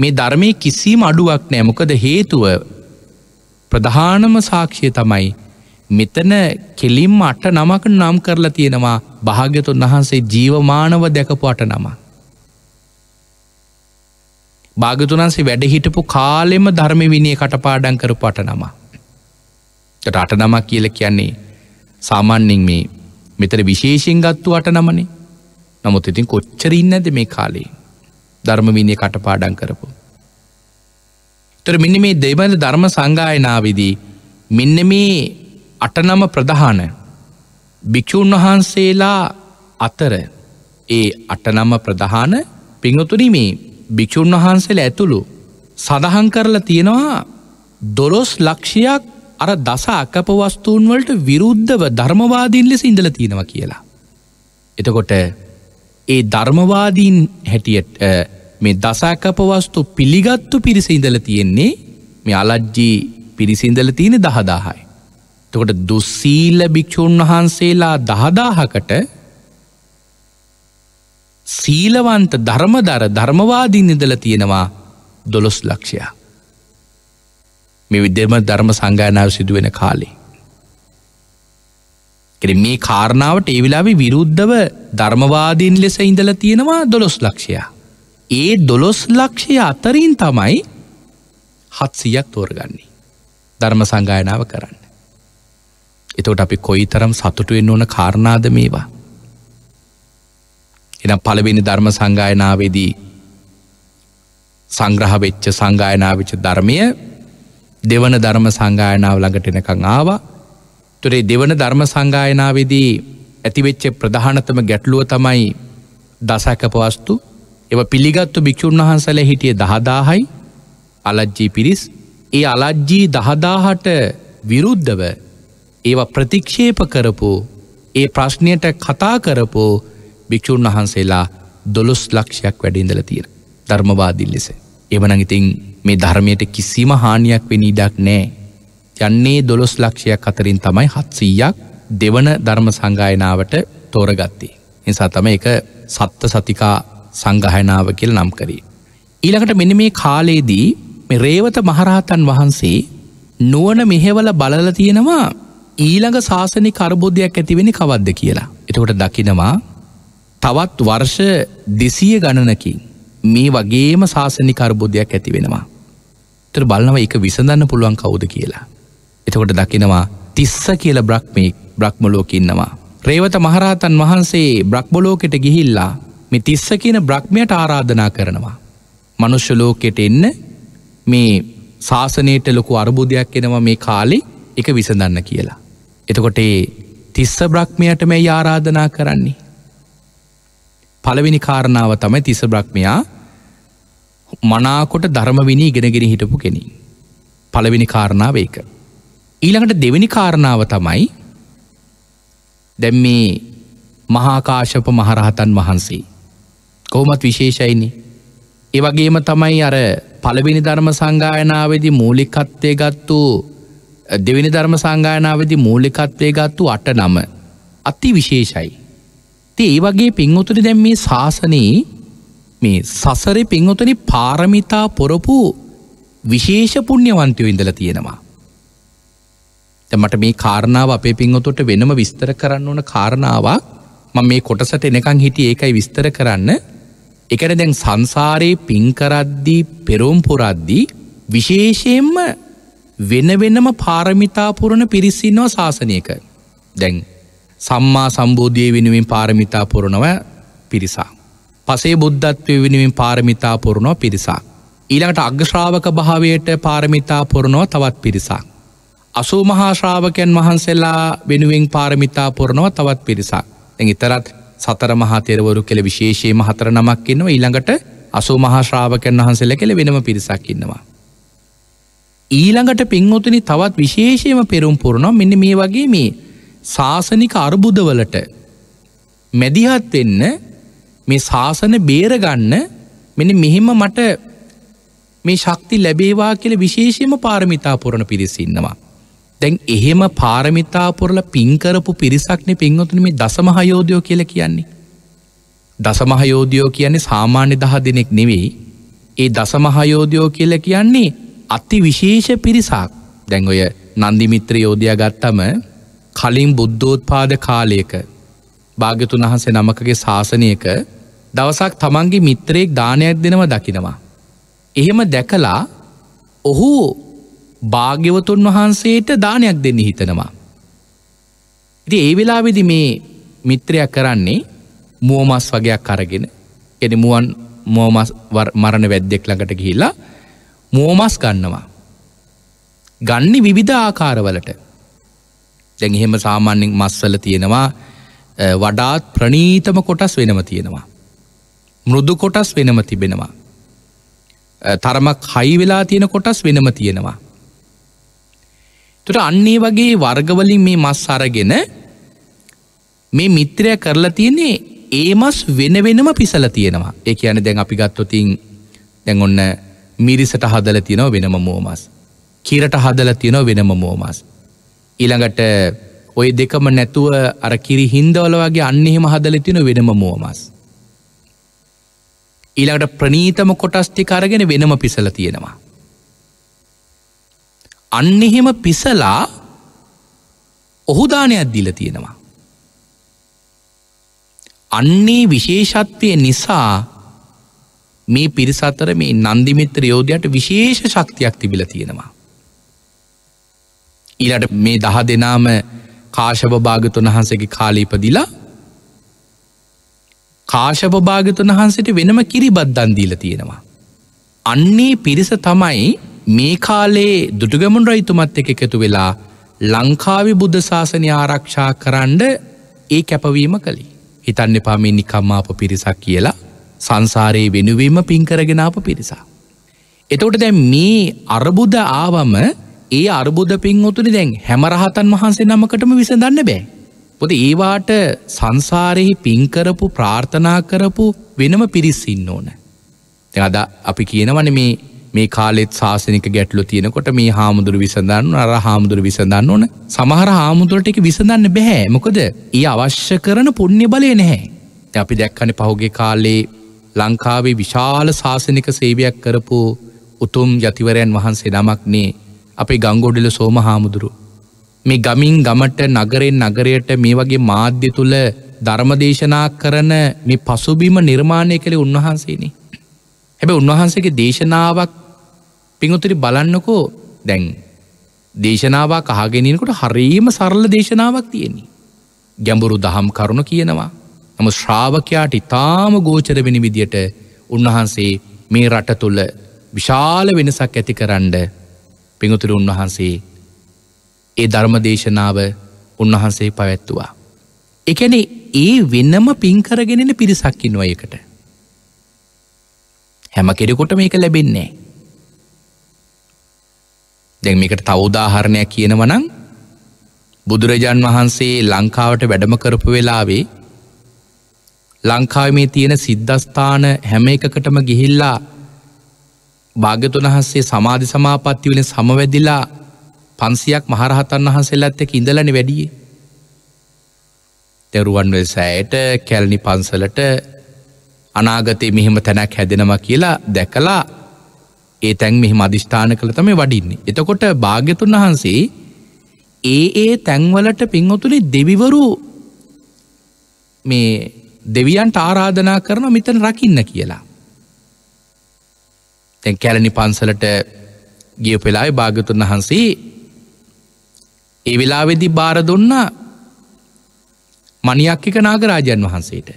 මේ ධර්මය කිසිීම අඩුවක් නෑ මොකද හේතුව ප්‍රධානම සාක්ෂය තමයි මෙතන කෙලින්ම අට නමක නම් කරලා තියෙනවා භාග්‍යතුන් වහන්සේ ජීවමානව දැකපු අට නම. භාගතුන්සේ වැඩහිටපු කාලෙම ධර්ම විනිය කටපාඩන් කරපු අට නම. ට අට නමක් කියල කියන්නේ සාමාන්‍යෙන් මේ මෙතර විශේෂෙන් ගත්තු අට නමනේ නමුත් ඉතින් කොච්චරන්න ඇද මේ කාලේ ධර්ම විනිය කටපාඩන් කරපු. තොර මෙන්න මේ දෙබඳ ධර්ම සංගායනාවදී මෙන්න මේ අටනම ප්‍රධාන භික්‍ෂූන් වහන්සේලා අතර ඒ අටනම ප්‍රධාන පිංහතුනි මේ භික්‍ෂූන් වහන්සේල ඇතුළු සඳහන් කරලා තියෙනවා දොළොස් ලක්ෂයක් අර දස අකපවස්තුූන් වලට විරුද්ධව ධර්මවාදීන් ලෙස ඉඳල තියෙනව කියලා. එතකොට ඒ ධර්මවාදීන් හැටියට මේ දසකපවස්තු පිළිගත්තු පිරිස ඉඳල තියෙන්නේ මේ අලජ්ජී පිරිසිඳල තියෙන දහදාහයි. තකොට දුස්සීල භික්‍ෂූන් වහන්සේලා දහදාහකට සීලවන්ත ධර්මදර ධර්මවාදී නිදල තියෙනවා දොළොස් ලක්ෂයා. මෙ විදම ධර්ම සංගානාව සිදුවෙන කාලේ. කෙ මේ කාරණාවට ඒ වෙලාවෙ විරුද්ධව ධර්මවාදීන් ලෙස ඉඳල තියෙනවා දොළොස් ලක්ෂයා. ඒ දොළොස් ලක්ෂය අතරින් තමයි හත්සියක් තෝරගන්නේ. ධර්ම සංගායනාව කරන්න. එතකොට අපි කොයි තරම් සතුටුවෙන් ඕන කාරණාද මේවා. එනම් පළවෙනි ධර්ම සංගායනාවේදී සංග්‍රහවෙච්ච සංගායනාවිච්ච ධර්මය දෙවන ධර්ම සංගායනාව ළඟට එනකං ආවා තුරේ දෙවන ධර්ම සංගායනාවේදී ඇතිවෙච්ච ප්‍රධානතම ගැටලුව තමයි දසකපවස්තු එව පිළිගත්තු භික්‍ෂූන් වහන්සල හිටිය දහදාහයි අලජ්ජී පිරිස් ඒ අලජ්ජී දහදාහට විරුද්ධව ඒවා ප්‍රතික්ෂේප කරපු ඒ ප්‍රශ්නයට කතා කරපු භික්‍ෂූන් වහන්සේලා දොළොස් ලක්ෂයක් වැඩින්දල තියෙන ධර්මවාදිල් ලෙස. එවනඟඉතින් මේ ධර්මයට කිසිම හානියක් වෙන ඉඩක් නෑ. යන්නේ දොළොස් ලක්ෂයක් අතරින් තමයි හත්සීයක් දෙවන ධර්ම සංගායනාවට තෝරගත්තේ. නිසා තම එක සත්ත සතිකා සංගහනාව කියල නම් කරේ. ඊළඟට මෙන මේ කාලයේදී රේවත මහරහතන් වහන්සේ නුවන මෙහෙවල බලල තියෙනවා ඊළඟ ශාසනය කරබෝධයක් ඇතිවෙනි කවද්ද කියලා. එතකොට දකිනවා තවත් වර්ෂ දෙසිය ගණනකින් මේ වගේම ශාසනි කරබෝධයක් ඇතිවෙනවා. තර බලනව එක විසඳන්න පුළුවන් කවුද කියලා. එතකොට දකිනවා තිස්ස කියල බ්‍රක්්මේ බ්‍රක්්මලෝකඉන්නවා. රේවත මහරහතන් වහන්සේ බ්‍රක්්බලෝකෙට ගිහිල්ලා මෙ තිස්ස කියන බ්‍රක්්මයට ආරාධනා කරනවා. මනුෂ්‍යලෝකෙට එන්න මේ ශාසනයට ලොකු අරබුදයක් එනවා මේ කාලෙ එක විසඳන්න කියලා. එතකොට ඒ තිස්ස බ්‍රහ්මයටම ඇයි ආරාධනා කරන්නේ. පළවෙනි කාරණාව තමයි තිස බ්‍රහ්මයා මනාකොට ධර්මවිනී ගෙනගෙන හිටපු කෙනෙ. පළවෙනි කාරණාව ඒක. ඊළඟට දෙවෙනි කාරණාව තමයි දැම් මේ මහාකාශප මහරහතන් වහන්සේ. කොහොමත් විශේෂයිනි. ඒවගේම තමයි අර පළවෙනි ධර්ම සංගායනාවේදි මූලිකත්වය ගත්තු දෙවෙනි ධර්ම සංගායනාවදි මූලිකත්වය ගත්තු අට නම අති විශේෂයි. ති ඒ වගේ පින්වතුරි දැම් මේ ශාසනයේ මේ සසර පින්වතුනි පාරමිතා පොරපු විශේෂ පුුණ්්‍යවන්තයෝ ඉඳල තියෙනවා. තමට මේ කාරණාව අපේ පින්වතුට වෙනම විස්තර කරන්න ඕන කාරණාවක් ම මේ කොටසට එනකං හිටිය ඒකයි විස්තර කරන්න එකට දැන් සංසාරයේ පින්කරද්දී පෙරෝම්පුරද්දී විශේෂයෙන්ම වෙන වෙනම පාරමිතාපුරණ පිරිස්සින්නවා ශාසනයක දැන් සම්මා සම්බෝධිය වෙනුවෙන් පාරමිතාපුරණව පිරිසා. පසේ බුද්ධත්වය වෙනුවෙන් පාරමිතාපුරණෝ පිරිසා. ඊළඟට අග්‍රශ්‍රාවක භාවයට පාරමිතාපුරණෝ තවත් පිරිසා. අසූ මහාශ්‍රාවකයන් වහන්සේලා වෙනුවෙන් පාරමිතාපුරණෝ තවත් පිරිසා. එ ඉතරත් සතර මහතෙරවරු කෙළ විශේෂයේම හතර නමක් ඉන්නවා ඊළඟට අසූ මහාශ්‍රාවකයන් වහන්සේල කෙළ වෙනම පිරිසක් ඉන්නවා. ඊළඟට පින්වතුනි තවත් විශේෂයම පෙරුම් පුරනවා මෙන්න මේ වගේ මේ ශාසනික අර්බුදවලට මැදිහත් වෙන්න මේ ශාසන බේරගන්න මෙන මෙහෙම මට මේ ශක්ති ලැබේවා කියල විශේෂයම පාරමිතා පුරණ පිරිසින්නවා. දැන් එහෙම පාරමිතා පුරල පින්කරපු පිරිසක්න පින්වතුන මේ දසමහයෝදයෝ කියල කියන්නේ. දසමහයෝදයෝ කියන්නේ සාමාන්‍ය දහ දෙනෙක් නෙවෙයි ඒ දසමහයෝදයෝ කියල කියන්නේ අති විශේෂ පිරිසක් දැන් ඔය නන්දිමිත්‍ර යෝධයා ගත්තම කලින් බුද්ධෝත්පාද කාලයක භාග්‍යතුන් වහන්සේ නමකගේ ශාසනයක දවසක් තමන්ගේ මිත්‍රයෙක් දානයක් දෙනවා දකිනවා. එහෙම දැකලා ඔහු භාග්‍යවතුන් වහන්සේට දානයක් දෙන්න හිතනවා. ඉති ඒ වෙලාවිදි මේ මිත්‍රයක් කරන්නේ මුවමස් වගයක් අරගෙන එනි මුවන් මෝමස් මරණ වැද්දෙක් ළඟට ගිහිල්ලා මෝමස් ගන්නවා. ගන්න විවිධ ආකාරවලට දැන් එහෙම සාමාන්‍යෙන් මස්සල තියෙනවා වඩාත් ප්‍රනීතම කොටස් වෙනම තියෙනවා. මෘදු කොටස් වෙනම තිබෙනවා. තරමක් හයි වෙලා තියෙන කොටස් වෙනම තියෙනවා. තුට අන්නේ වගේ වර්ගවලින් මේ මස් අරගෙන මේ මිත්‍රය කරලා තියන්නේ ඒ මස් වෙන වෙනම පිසල තියෙනවා එක යන දැන් අපි ගත්තොතින් දැන් ඔන්න මිරිසට හදල තිනව වෙනම මෝමස්. කිරට හදල තිනව වෙනම මෝමස්. ඉළඟට ඔය දෙකම නැතුව අර කිරි හින්දවල වගේ අන්න එහෙම හදල තින වෙනම මෝමස්. ඊළඟට ප්‍රනීතම කොටස්ටි කරගෙන වෙනම පිසල තියෙනවා. අන්න එහෙම පිසලා ඔහුදානයක් දිල තියෙනවා. අන්නේ විශේෂත්වය නිසා මේ පිරිස අතර මේ නන්දිමිත්‍ර යෝධයට විශේෂ ශක්තියක් තිබිල තියෙනවා. ඊලට මේ දහ දෙනාම කාශභභාගතුන් වහන්සගේ කාලීපදිලා කාශභභාගතුන් වහන්සට වෙනම කිරි බද්ධන්දීල තියෙනවා. අන්නේ පිරිස තමයි මේ කාලේ දුටගමුන් රයිතුමත් එක එකතු වෙලා ලංකාවි බුද්ධ ශාසනය ආරක්ෂා කරන්ඩ ඒ කැපවීම කළි හිතන්න එපා මේ නිකම්මාප පිරිසක් කියලා සංසාරයේ වෙනුවීම පින්කරගෙනාපු පිරිසා. එතෝට දැන් මේ අරබුද ආවම ඒ අරබුද පින් උතුනි දැන් හැමරහතන් වහන්සේ නමකටම විසඳන්න බෑ. පොද ඒවාට සංසාරෙහි පින්කරපු ප්‍රාර්ථනා කරපු වෙනම පිරිස්සින්න ඕන. තැ අද අපි කියනවන මේ මේ කාලෙත් ශාසනික ගැටලු තියෙනකොට මේ හාමුදුරු විසඳන්න අර හාමුදුරු විසඳන්න ඕන සමහර හාමුදුරට එක විසඳන්න බැහැ මොකද ඒ අවශ්‍ය කරන පුුණ්‍ය බලය නැහැ. අපි දැක්කන පහුගේ කාලේ ලංකාවේ විශාල ශාසනික සේවයක් කරපු උතුම් ජතිවරයන් වහන්සේ නමක්නේ අපේ ගංගොඩිල සෝම හාමුදුරු. මේ ගමින් ගමට නගරෙන් නගරයට මේ වගේ මාධ්‍ය තුළ ධර්මදේශනා කරන මේ පසුබිම නිර්මාණය කළේ උන්වහන්සේනේ. හැබැ උන්වහන්සේගේ දේශනාවක් පිංුතුරි බලන්නකෝ දැන්. දේශනාවක් අහගෙනනකොට හරීම සරල දේශනාවක් තියෙන්නේ. ගැඹුරු දහම් කරුණු කියනවා. නමු ශ්‍රාවකයාට ඉතාම ගෝචරවෙනි විදියට උන්වහන්සේ මේ රට තුළ විශාල වෙනසක් ඇති කරන්න පිඟුතුර උන්වහන්සේ ඒ ධර්මදේශනාව උන්වහන්සේ පැවැත්තුවා. එකන ඒ වෙන්නම පින්කරගෙනෙන පිරිසක්කින්වයකට. හැම කෙරෙකොට මේක ලැබෙන්නේ. දැන් මේකට තවදාහරණයක් කියනවනං බුදුරජාන් වහන්සේ ලංකාවට වැඩම කරපු වෙලාවේ ලංකාව මේ තියෙන සිද්ධස්ථාන හැම එකකටම ගිහිල්ලා භාගතුන් වහන්සේ සමාධි සමාපත්ති වලින් සමවැදිලා පන්සියක් මහරහතන් වහන්සේලත් එක්ක ඉඳලන වැඩියේ. තෙරුවන් වෙසෑයට කැලණි පන්සලට අනාගතේ මෙහෙම තැනක් හැදෙනවා කියලා දැකලා ඒ තැන් මෙහි මධිෂ්ඨාන කළ තමයි වඩින්නේ. එතකොට භාග්‍යතුන් වහන්සේ ඒ ඒ තැන්වලට පින්වතුනි දෙවිවරු මේ දෙවියන්ට ආරාධනා කරන මෙතන රකින්න කියලා. තැන් කැලණි පන්සලට ගිය පෙලායි භාගතුන් වහන්සේ ඒ වෙලාවෙදි බාර දුන්න මනියක්කික නාගරාජන් වහන්සේට.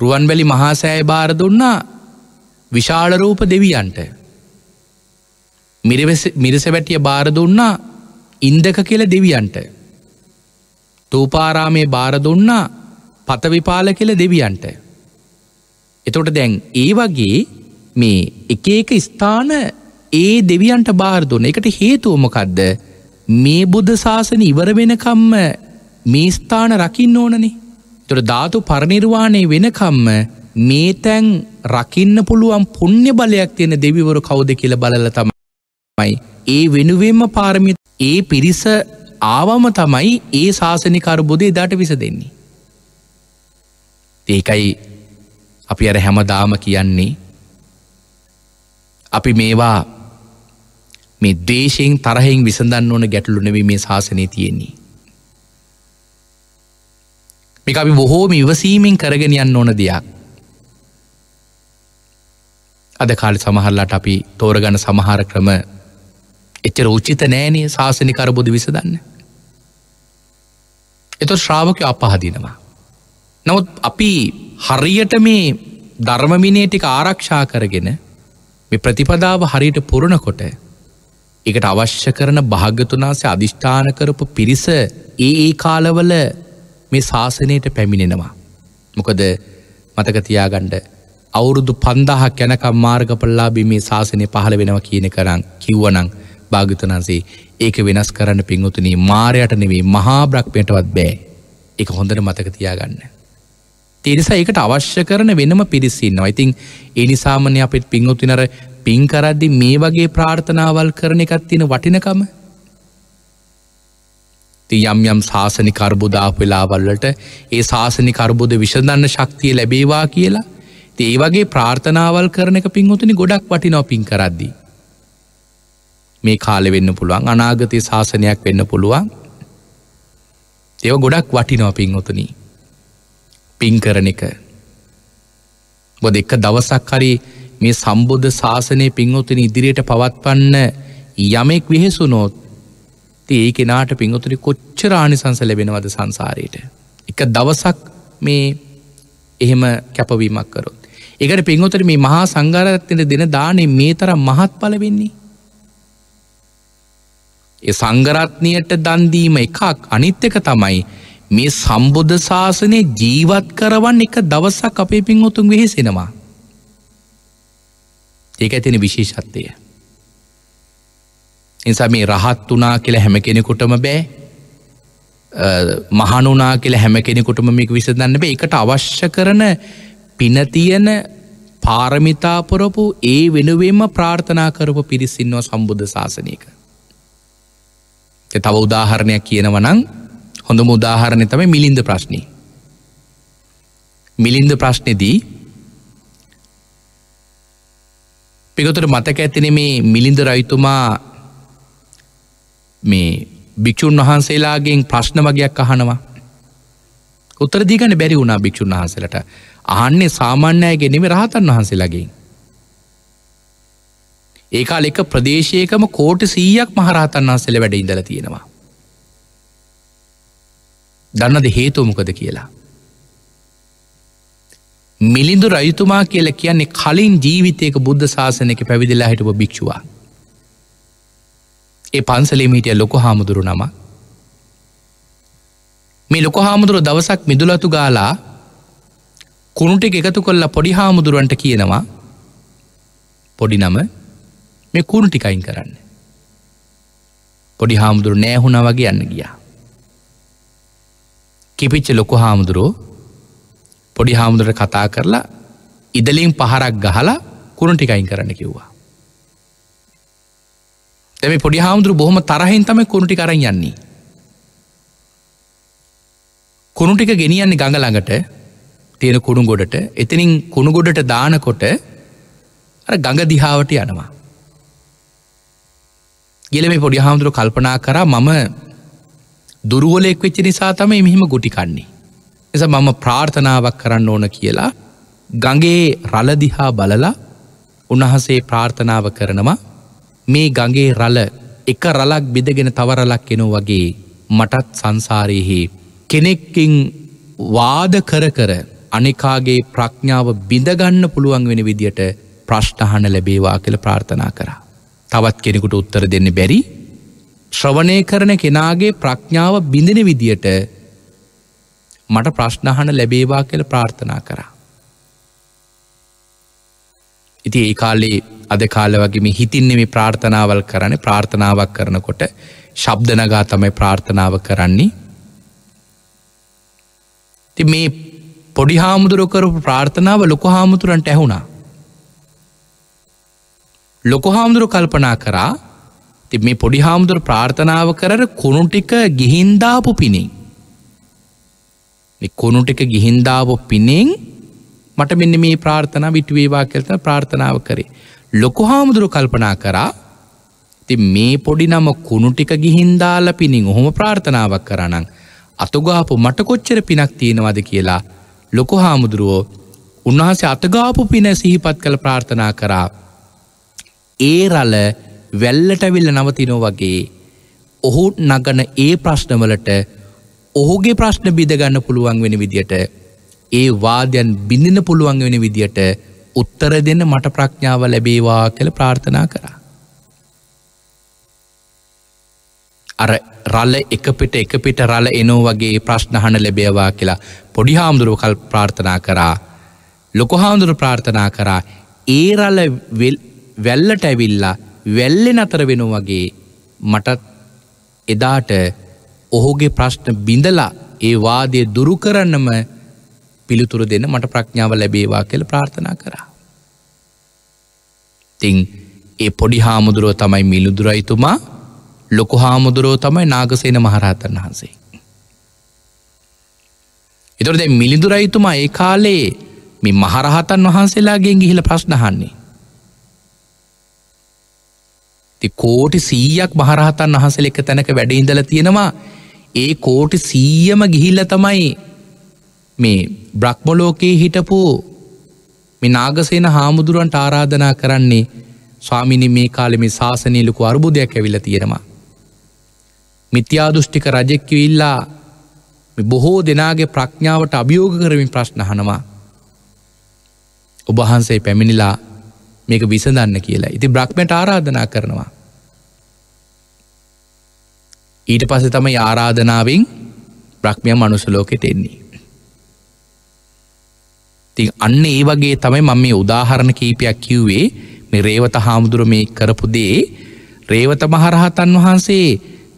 රුවන්වැලි මහාසෑය භාර දුන්නා විශාලරූප දෙවියන්ට මිරිස වැටිය භාර දුන්නා ඉන්දක කියල දෙවියන්ට තූපාරාමේ බාර දුන්නා පතවිපාල කෙල දෙවියන්ට. එතොට දැන් ඒ වගේ මේ එක එක ස්ථාන ඒ දෙවියන්ට බාරදුන්න එකට හේතුවමකක්ද මේ බුද්ධ ශාසන ඉවර වෙනකම්ම මේ ස්ථාන රකින්න ඕනනේ. තොට ධාතු පරනිර්වාණය වෙනකම්ම මේ තැන් රකින්න පුළුවන් පුුණ්‍ය බලයක් තියෙන දෙවිවරු කවුද කියල බලල තමයි. ඒ වෙනුවෙන්ම පාරමිත් ඒ පිරිස ආවම තමයි ඒ ශාසනික අර්බුදය එදාට විස දෙන්නේ. ඒකයි අපි අර හැමදාම කියන්නේ අපි මේවා මේ දේශයෙන් තරහෙෙන් විසඳන්න ඕන ගැටලු නෙව මේ ශාසනය තියෙන්නේ. මේ අපි බොහෝම ඉවසීමෙන් කරගෙන යන්න ඕන දෙයක්. අද කාලි සමහරලාට අපි තෝරගන සමහර ක්‍රම එච්චර උච්චිත නෑනේ ශාසනිකර බොදු විසදන්න. එතු ශ්‍රාවකය අපහදිනවා. නමුත් අපි හරියට මේ ධර්මමිනේ ටික ආරක්ෂා කරගෙන මේ ප්‍රතිපදාව හරියට පුරණකොට එකට අවශ්‍ය කරන භාග්‍යතුනාසේ අධිෂ්ඨාන කරපු පිරිස ඒ ඒ කාලවල මේ ශාසනයට පැමිණෙනවා. මොකද මතකතියාගණ්ඩ අවුරුදු පන්දාහක් යැනකම් මාර්ගපල්ලාබි මේ ශාසනය පහළ වෙනවා කියන කරන්න කිව්වනං භාගතනන්සේ ඒක වෙනස් කරන්න පින්වතුනී මාරයට නෙවේ මහා බ්‍රක්්මයටවත් බෑ එක හොඳට මතක තියාගන්න. තිනිසා ඒකට අවශ්‍ය කරන වෙනම පිරිසින්න අයිතිං එනිසාමනය අපිත් පින්වතිනර පින්කරද්දි මේ වගේ ප්‍රාර්ථනාවල් කරන එකත් තියෙන වටිනකම ති යම් යම් ශාසනි කර්බුදාප වෙලාවල්ලට ඒ ශාසනි කර්බුද විශඳන්න ශක්තිය ලැබේවා කියලා ඒ වගේ ප්‍රාර්ථනාවල් කරන එක පින්වතුනි ගොඩක් වටිනෝ පින් කරද්දිී මේ කාලෙ වෙන්න පුළුවන් අනාගතය ශාසනයක් වෙන්න පුළුවන් ඒව ගොඩක් වටිනෝ පින් ඔතුනී පින් කරන එක බොද එක දවසක් හරි මේ සම්බුද්ධ ශාසනය පින්වතුන ඉදිරියට පවත්වන්න යමෙක් විහෙසුනොත් ති ඒ කෙනාට පින්වතුනි කොච්චරාණි සංස ලැබෙනවද සංසාරයට එක දවසක් මේ එහෙම කැපවීමක් කරොත් එකට පින්වතර මේ මහා සංගාරත්තයට දෙන දානේ මේ තර මහත් පලවෙන්නේ සංගරත්නයට දන්දීම එකක් අනිත්්‍යක තමයි මේ සම්බුද්ධ ශාසනය ජීවත් කරවන්න එක දවසක් අපේ පින් උතුන් වෙහෙසෙනවා. ඒක ඇතින විශේෂත්වය. එනිසා මේ රහත් වනා කියලා හැම කෙනෙකුටම බෑ මහනුනා කියලා හැම කෙනෙකුටම මේක විසඳන්න බෑ එකට අවශ්‍ය කරන පිනතියන පාරමිතාපොරපු ඒ වෙනුවෙන්ම ප්‍රාර්ථනා කරපු පිරිසින්නවා සම්බුද්ධ ශාසනයක. තව උදාහරණයක් කියනවනං හොඳම උදාහරණය තම මිලින්ද ප්‍රශ්නී. මිලින්ද ප්‍රශ්නෙදී පිගතුර මතක ඇතින මේ මිලින්ද රයිතුමා මේ භික්‍ෂූන් වහන්සේලාගෙන් ප්‍රශ්න වගයක් අහනවා. උත්තර දීගන බැරි වුණා භික්‍ෂූන් වහන්සලට අහන්නේ සාමාන්‍යය ගෙනෙම රහතන් වහන්සේලාගේ. ඒකාල එක ප්‍රදේශයකම කෝට සීයක් මහරහතන් වහන්සෙල වැඩ ඉඳල තියෙනවා. දන්නද හේතුවමොකද කියලා. මිලිඳු රයුතුමා කියල කියන්නේ කලින් ජීවිතයක බුද්ධ ශාසනක පැවිදිලා හිටපු භික්ෂවා. ඒ පන්සලේමීටිය ලොක හාමුදුරු නම. මේ ලොක හාමුදුරු දවසක් මිදුලතු ගාලා කුණුට එකතු කොල්ලා පොඩි හාමුදුරුවන්ට කියනවා පොඩි නම මේ කුණු ටිකයින් කරන්න. පොඩි හාමුදුරු නෑහුණ වගේ යන්න ගියා. කිපිච්ච ලොකු හාමුදුරුවෝ පොඩි හාමුදුරට කතා කරලා ඉදලින් පහරක් ගහලා කුණු ටිකයින් කරන්න කිව්වා. තැම පොඩි හාමුදුරු බොහොම තරහින් තම කුණුටි කරන්න යන්නේ. කුණුටික ගෙනියන්නේ ගඟ ළඟට තියෙන කුණු ගොඩට එතිනින් කුණුගොඩට දානකොට ගඟ දිහාවට යනවා. ගෙල මේ පොඩි හාමුදුරු කල්පනා කර මම දුරුවලෙක් වෙච්ච නිසා තම එමිහිම ගුටිකන්නේ. එස මම ප්‍රාර්ථනාවක් කරන්න ඕන කියලා ගඟේ රලදිහා බලලා උණහසේ ප්‍රාර්ථනාව කරනවා මේ ගඟේ රල එක රලක් බෙදගෙන තවරලක් කෙනෝ වගේ මටත් සංසාරයහි කෙනෙක්කින් වාද කර කර අනෙකාගේ ප්‍රඥාව බිඳගන්න පුළුවන් වෙන විදියට ප්‍රශ්ටහන ලැබේවා කියල ප්‍රාර්ථනා කරා. තවත් කෙනෙකුට උත්තර දෙන්න බැරි ශ්‍රවණය කරන කෙනාගේ ප්‍රඥාව බිඳෙන විදියට මට ප්‍රශ්නහන ලැබේවා කළ ප්‍රාර්ථනා කරා. ඉති ඒ කාලේ අද කාල වගේ මේ හිතින්නේ මේ ප්‍රාර්ථනාවල් කරන ප්‍රාර්ථනාවක් කරනකොට ශබ්දනගා තමයි ප්‍රාර්ථනාව කරන්නේ. ති මේ පොඩි හාමුදුරුවකරු ප්‍රාර්ථනාව ලොක හාමුතුරන්ට ඇහුුණා ලොකු හාමුදුරු කල්පනා කරා ති මේ පොඩි හාමුදුරු ප්‍රාර්ථනාව කරර කුණු ටික ගිහින්දාපු පිණින්. කුණු ටික ගිහින්දාව පිනෙන් මට මෙන්න මේ ප්‍රාර්ථනා විටවේවා කෙල්තන ප්‍රාර්ථනාව කරේ. ලොකු හාමුදුරු කල්පනා කරා ති මේ පොඩි නම කුණු ටික ගිහින්දාල පිණින් ඔහොම ප්‍රාර්ථනාවක් කරනං. අතුගාපු මට කොච්චර පිනක් තියෙනවද කියලා ලොකු හාමුදුරුවෝ උන්වහසේ අතගාපු පින සිහිපත් කළ ප්‍රාර්ථනා කරා ඒ රල වැල්ලටවිල්ල නවතිනෝ වගේ ඔහු නගන ඒ ප්‍රශ්නවලට ඔහුගේ ප්‍රශ්න බිදගන්න පුළුවන් වෙන විදියට ඒ වාදයන් බිඳින්න පුළුවන් වෙන විදියට උත්තර දෙන්න මට ප්‍රඥාව ලැබේවා කළ ප්‍රාර්ථනා කරා. අර රල්ල එක පිට එක පිට රල එනෝ වගේ ප්‍රශ්නහන ලැබේවා කියලා පොඩි හාමුදුරුව කල් ප්‍රාර්ථනා කරා ලොකොහාමුදුරු ප්‍රාර්ථනා කරා ඒ රල වැල්ලට ඇවිල්ලා වැල්ලෙ නතර වෙන වගේ මටත් එදාට ඔහුගේ ප්‍රශ්න බිඳලා ඒ වාදය දුරු කරන්නම පිළිතුරු දෙන මට ප්‍රඥාව ලැබේවා කියල ප්‍රාර්ථනා කරා. තිං ඒ පොඩි හාමුදුරුව තමයි මිළුදුරයිතුමා ලොකු හාමුදුරුවෝ තමයි නාගසේන මහරහතන් වහන්සේ. එතොරද මිළිදුරයිතුමා ඒ කාලයේ මේ මහරහතන් වහන්සේලාගෙන් ගිහිල ප්‍රශ්නහන්නේ. ති කෝටි සීයක් බහරහතන් වහසල එක තැනක වැඩඉඳල තියෙනවා ඒ කෝටි සීයම ගිහිල්ල තමයි මේ බ්‍රක්්මලෝකයේ හිටපු මේ නාගසේන හාමුදුරුවන්ට ආරාධනා කරන්නේ ස්වාමිනි මේ කාලෙම ශාසනීලකු අර්බුදයක් ඇවිල තියෙනවා. මිත්‍යාදුෘෂ්ටික රජෙක්කිවිල්ලා බොහෝ දෙනාගේ ප්‍රඥාවට අභියෝග කරමින් ප්‍රශ්නහනවා. ඔබහන්සේ පැමිණිලා මේක විසඳන්න කියලා ඉති බ්‍රහ්මට ආරාධනා කරනවා. ඊට පස තමයි ආරාධනාවෙන් බ්‍රහ්මය මනුසලෝකෙට එන්නේ. ති අන්න ඒ වගේ තමයි මම මේ උදාහරණ කීපයක් කිව්වේ මේ රේවත හාමුදුර මේ කරපු දේ රේවත මහරහතන් වහන්සේ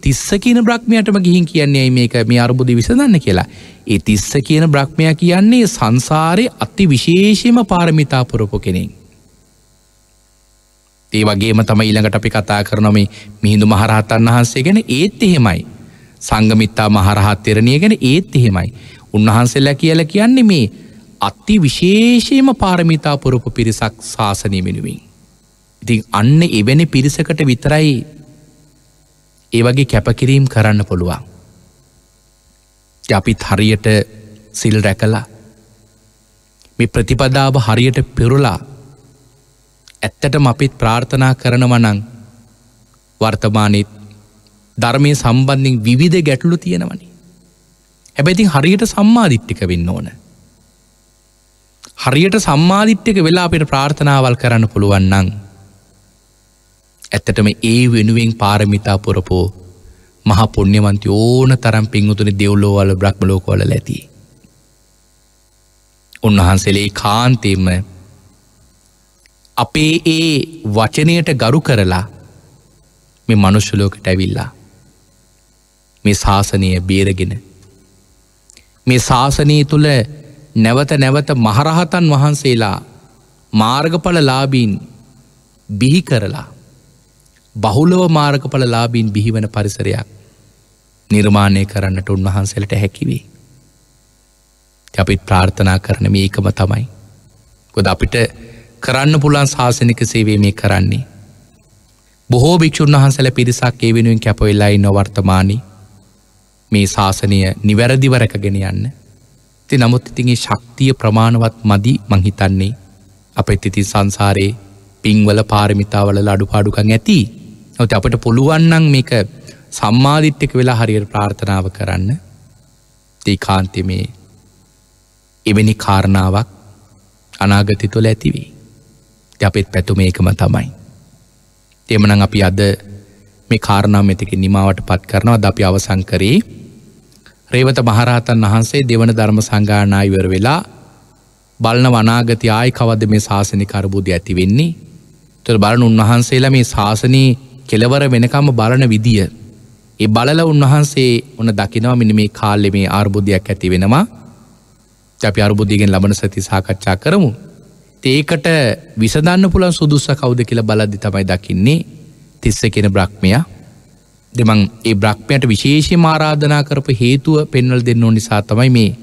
තිස්ස කියන බ්‍රහ්මයටම ගිහින් කියන්නේ මේක මේ අරබුදි විසඳන්න කියලා. ඒ තිස්ස කියන බ්‍රහ්මය කියන්නේ සංසාරය අති විශේෂම පාරමිතාපුරපු කෙනෙක්. ඒ වගේම තම ඊළඟට අපි කතා කරනොමේ මිහිඳු මහරහතන් වහන්සේ ගැන ඒත් එහෙමයි. සංගමිත්තා මහරහත් තෙරණිය ගැන ඒත් එහෙමයි. උන්වහන්සේලා කියල කියන්නේ මේ අත්ති විශේෂයම පාරමිතා පුරපු පිරිසක් ශාසනය වෙනුවෙන්. ඉතින් අන්න එවැනි පිරිසකට විතරයි ඒවගේ කැපකිරීම් කරන්න පුළුවන්. අපිත් හරියට සිල් රැකලා මේ ප්‍රතිපදාව හරියට පෙරුලා ඇත්තටම අපිත් ප්‍රාර්ථනා කරනවනං වර්තමානත් ධර්මය සම්බන්ධින් විවිධ ගැටලු තියෙනවනි. හැබැතින් හරියට සම්මාධිට්ටික වෙන්න ඕන. හරියට සම්මාධිට්්‍යක වෙලා අපිට ප්‍රාර්ථනාවල් කරන්න පුළුවන්නං. ඇත්තටම ඒ වෙනුවෙන් පාරමිතා පුරපෝ මහ පුුණ්‍යවන්ති ඕන තරම් පින්ගුතුනි දෙව්ලෝවල බ්‍රක්්මලෝකොල ඇති. උන්වහන්සේලේ කාන්තේම අපේ ඒ වචනයට ගරු කරලා මේ මනුෂ්‍යලෝකට ඇවිල්ලා මේ ශාසනය බේරගෙන මේ ශාසනය තුළ නැවත නැවත මහරහතන් වහන්සේලා මාර්ගඵල ලාබීන් බිහි කරලා බහුලව මාර්ගඵල ලාබීන් බිහිවන පරිසරයක් නිර්මාණය කරන්නට උන්වහන්සේලට හැකිවේ. අපිත් ප්‍රාර්ථනා කරන මේකම තමයි. ගොද අපිට කරන්න පුළන් ශාසනික සේවේ මේ කරන්නේ. බොහෝ භික්‍ෂූන් වහන්සල පිරිසක් ඒ වෙනුවෙන් කැපවෙල්ලයි නොවර්තමානි මේ ශාසනය නිවැරදිවරකගෙන යන්න. ති නමුත් ඉතිගේ ශක්තිය ප්‍රමාණවත් මදි මංහිතන්නේ අප ඉතිති සංසාරයේ පිංවල පාරමිතාවල අඩු පාඩුකං ඇති නොති අපට පුළුවන්නන් මේක සම්මාධිත්්‍යක වෙලා හරියට ප්‍රාර්ථනාව කරන්න තේ කාන්තිමේ එවැනි කාරණාවක් අනාගති තුළ ඇතිවී අපත් පැතුම ඒකම තමයි. එමන අපි අද මේ කාරණා මෙතක නිමාවට පත් කරනවා ද අපි අවසංකරේ රේවත මහරහතන් වහන්සේ දෙවන ධර්ම සංගානායිවර වෙලා බලන වනාගති ආය කවද මේ ශාසනය කරබුදය ඇති වෙන්නේ තුර බලන උන්වහන්සේලා මේ ශාසනී කෙලවර වෙනකම බලන විදිිය. ඒ බලල උන්වහන්සේ උන දකිනවා මිනි මේ කාල්ලෙ මේ ආර්බුදයක් ඇති වෙනවා අපි අර්බුද්ධිගෙන් ලබන සති සාකච්ඡා කරමු ඒකට විසඳන්න පුළන් සුදුස්ස කවුද කියලා බලද්දි තමයි දකින්නේ තිස්ස කෙන බ්‍රක්්මයා දෙමං ඒ බ්‍රක්්මයට විශේෂ මාරාධනා කරපු හේතුව පෙන්වල් දෙන්නෝ නිසා තමයි මේ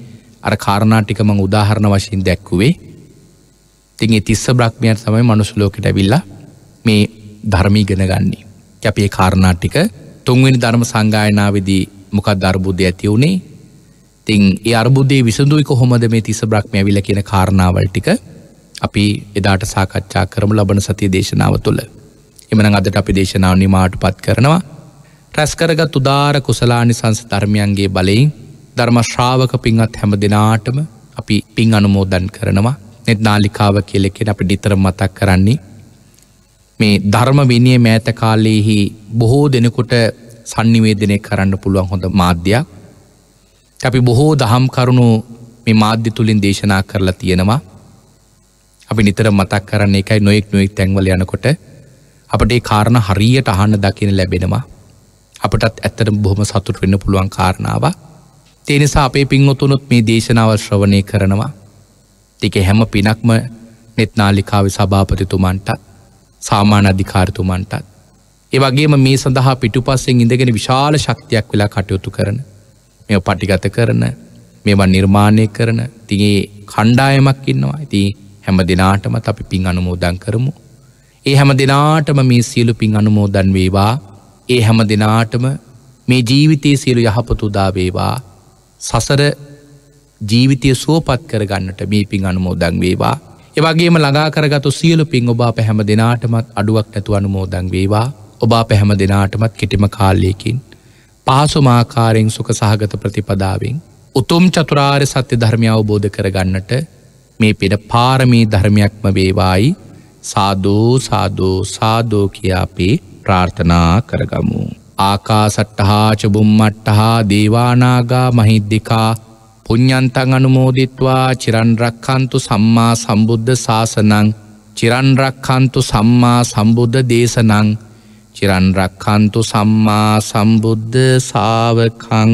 අර කාරණාටික මං උදාහරණ වශයෙන් දැක්කුවේ තිගේ තිස්ස බ්‍රක්්මයන් තමයි මනුසුලෝකට ඇවිල්ලා මේ ධර්මී ගෙන ගන්නේ කැපේ කාරණාටික තුන්වෙනි ධර්ම සංගායනාවදී මොකක් ධර්බුද්ධ ඇති වුණේ තිං ඒ අර්බුද්ධය විසඳුයි කොහොමද මේ තිස්ස බ්‍රක්්මය විල කියන කාරණාවල් ටික අපි එදාට සාකච්ඡා කරමු ලබන සතිය දේශනාව තුළ. එමන අදට අපි දේශනාව නිමාට පත් කරනවා. රැස්කරගත් උදාර කුසලානි සංස ධර්මයන්ගේ බලයෙන් ධර්මශ්‍රාවක පින්වත් හැම දෙනාටම අපි පින් අනුමෝදන් කරනවා නෙත් නාලිකාව කෙලෙකෙන අපි ඩිතර මතක් කරන්නේ. මේ ධර්ම විනිය මෑත කාලයෙහි බොහෝ දෙනෙකුට සංනිවේදනය කරන්න පුළුවන් හොඳ මාධ්‍යයක්. අපි බොහෝ දහම් කරුණු මේ මාධ්‍ය තුළින් දේශනා කරලා තියෙනවා අපි නිතර මතක් කරන්න එකයි නොයෙක් නොයෙක් තැන්වල යනකොට අපට ඒ කාරණ හරියට අහන්න දකින ලැබෙනවා අපටත් ඇත්තට බොහොම සතුට වෙන්න පුළුවන් කාරණාව තේනිසා අපේ පින්වතුනුත් මේ දේශනාව ශ්‍රවණය කරනවා තික හැම පිනක්ම නෙත්නාලිකාව සභාපතිතුමන්ටත් සාමාන අධිකාරතුමන්ටත් ඒ වගේම මේ සඳහා පිටුපස්සෙන් ඉඳගෙන විශාල ශක්තියක් වෙලා කටයුතු කරන මෙ පටිගත කරන මෙවන් නිර්මාණය කරන තිගේ කණ්ඩායමක් ඉන්නවා ඇති හැම දෙනාටමත් අපි පින් අනුමෝදන් කරමු. ඒ හැම දෙනාටම මේ සියලු පින් අනුමෝදන් වේවා ඒ හැම දෙනාටම මේ ජීවිතයේ සියලු යහපතුදා වේවා සසර ජීවිතය සුවපත් කරගන්නට මේ පින් අනුමෝදන් වේවා. එවගේම ළඟා කරගතු සියලු පින් ඔබා පැහැම දෙනාටමත් අඩුවක් නැතු අනුමෝදන් වේවා ඔබා පැහැම දෙනාටමත් කෙටිම කාලයකින්. පාසුමාකාරයෙන් සුක සහගත ප්‍රතිපදාවෙන් උතුම් චතුරාර් සත්‍ය ධර්මය අවබෝධ කරගන්නට මේ පෙඩ පාරමී ධර්මයක්ම වේවායි සාධූ සාධූ සාධෝ කියාපේ ප්‍රාර්ථනා කරගමු. ආකාසට්ටහා චබුම්මට්ටහා දේවානාගා මහිද්දිකා පුඤ්ඥන්තන් අනුමෝදිත්වා චිරන්රක්කන්තු සම්මා සම්බුද්ධ ශාසනං චිරන්රක්කන්තු සම්මා සම්බුද්ධ දේශනං චිරන්රක්කන්තු සම්මා සම්බුද්ධ සාාවකං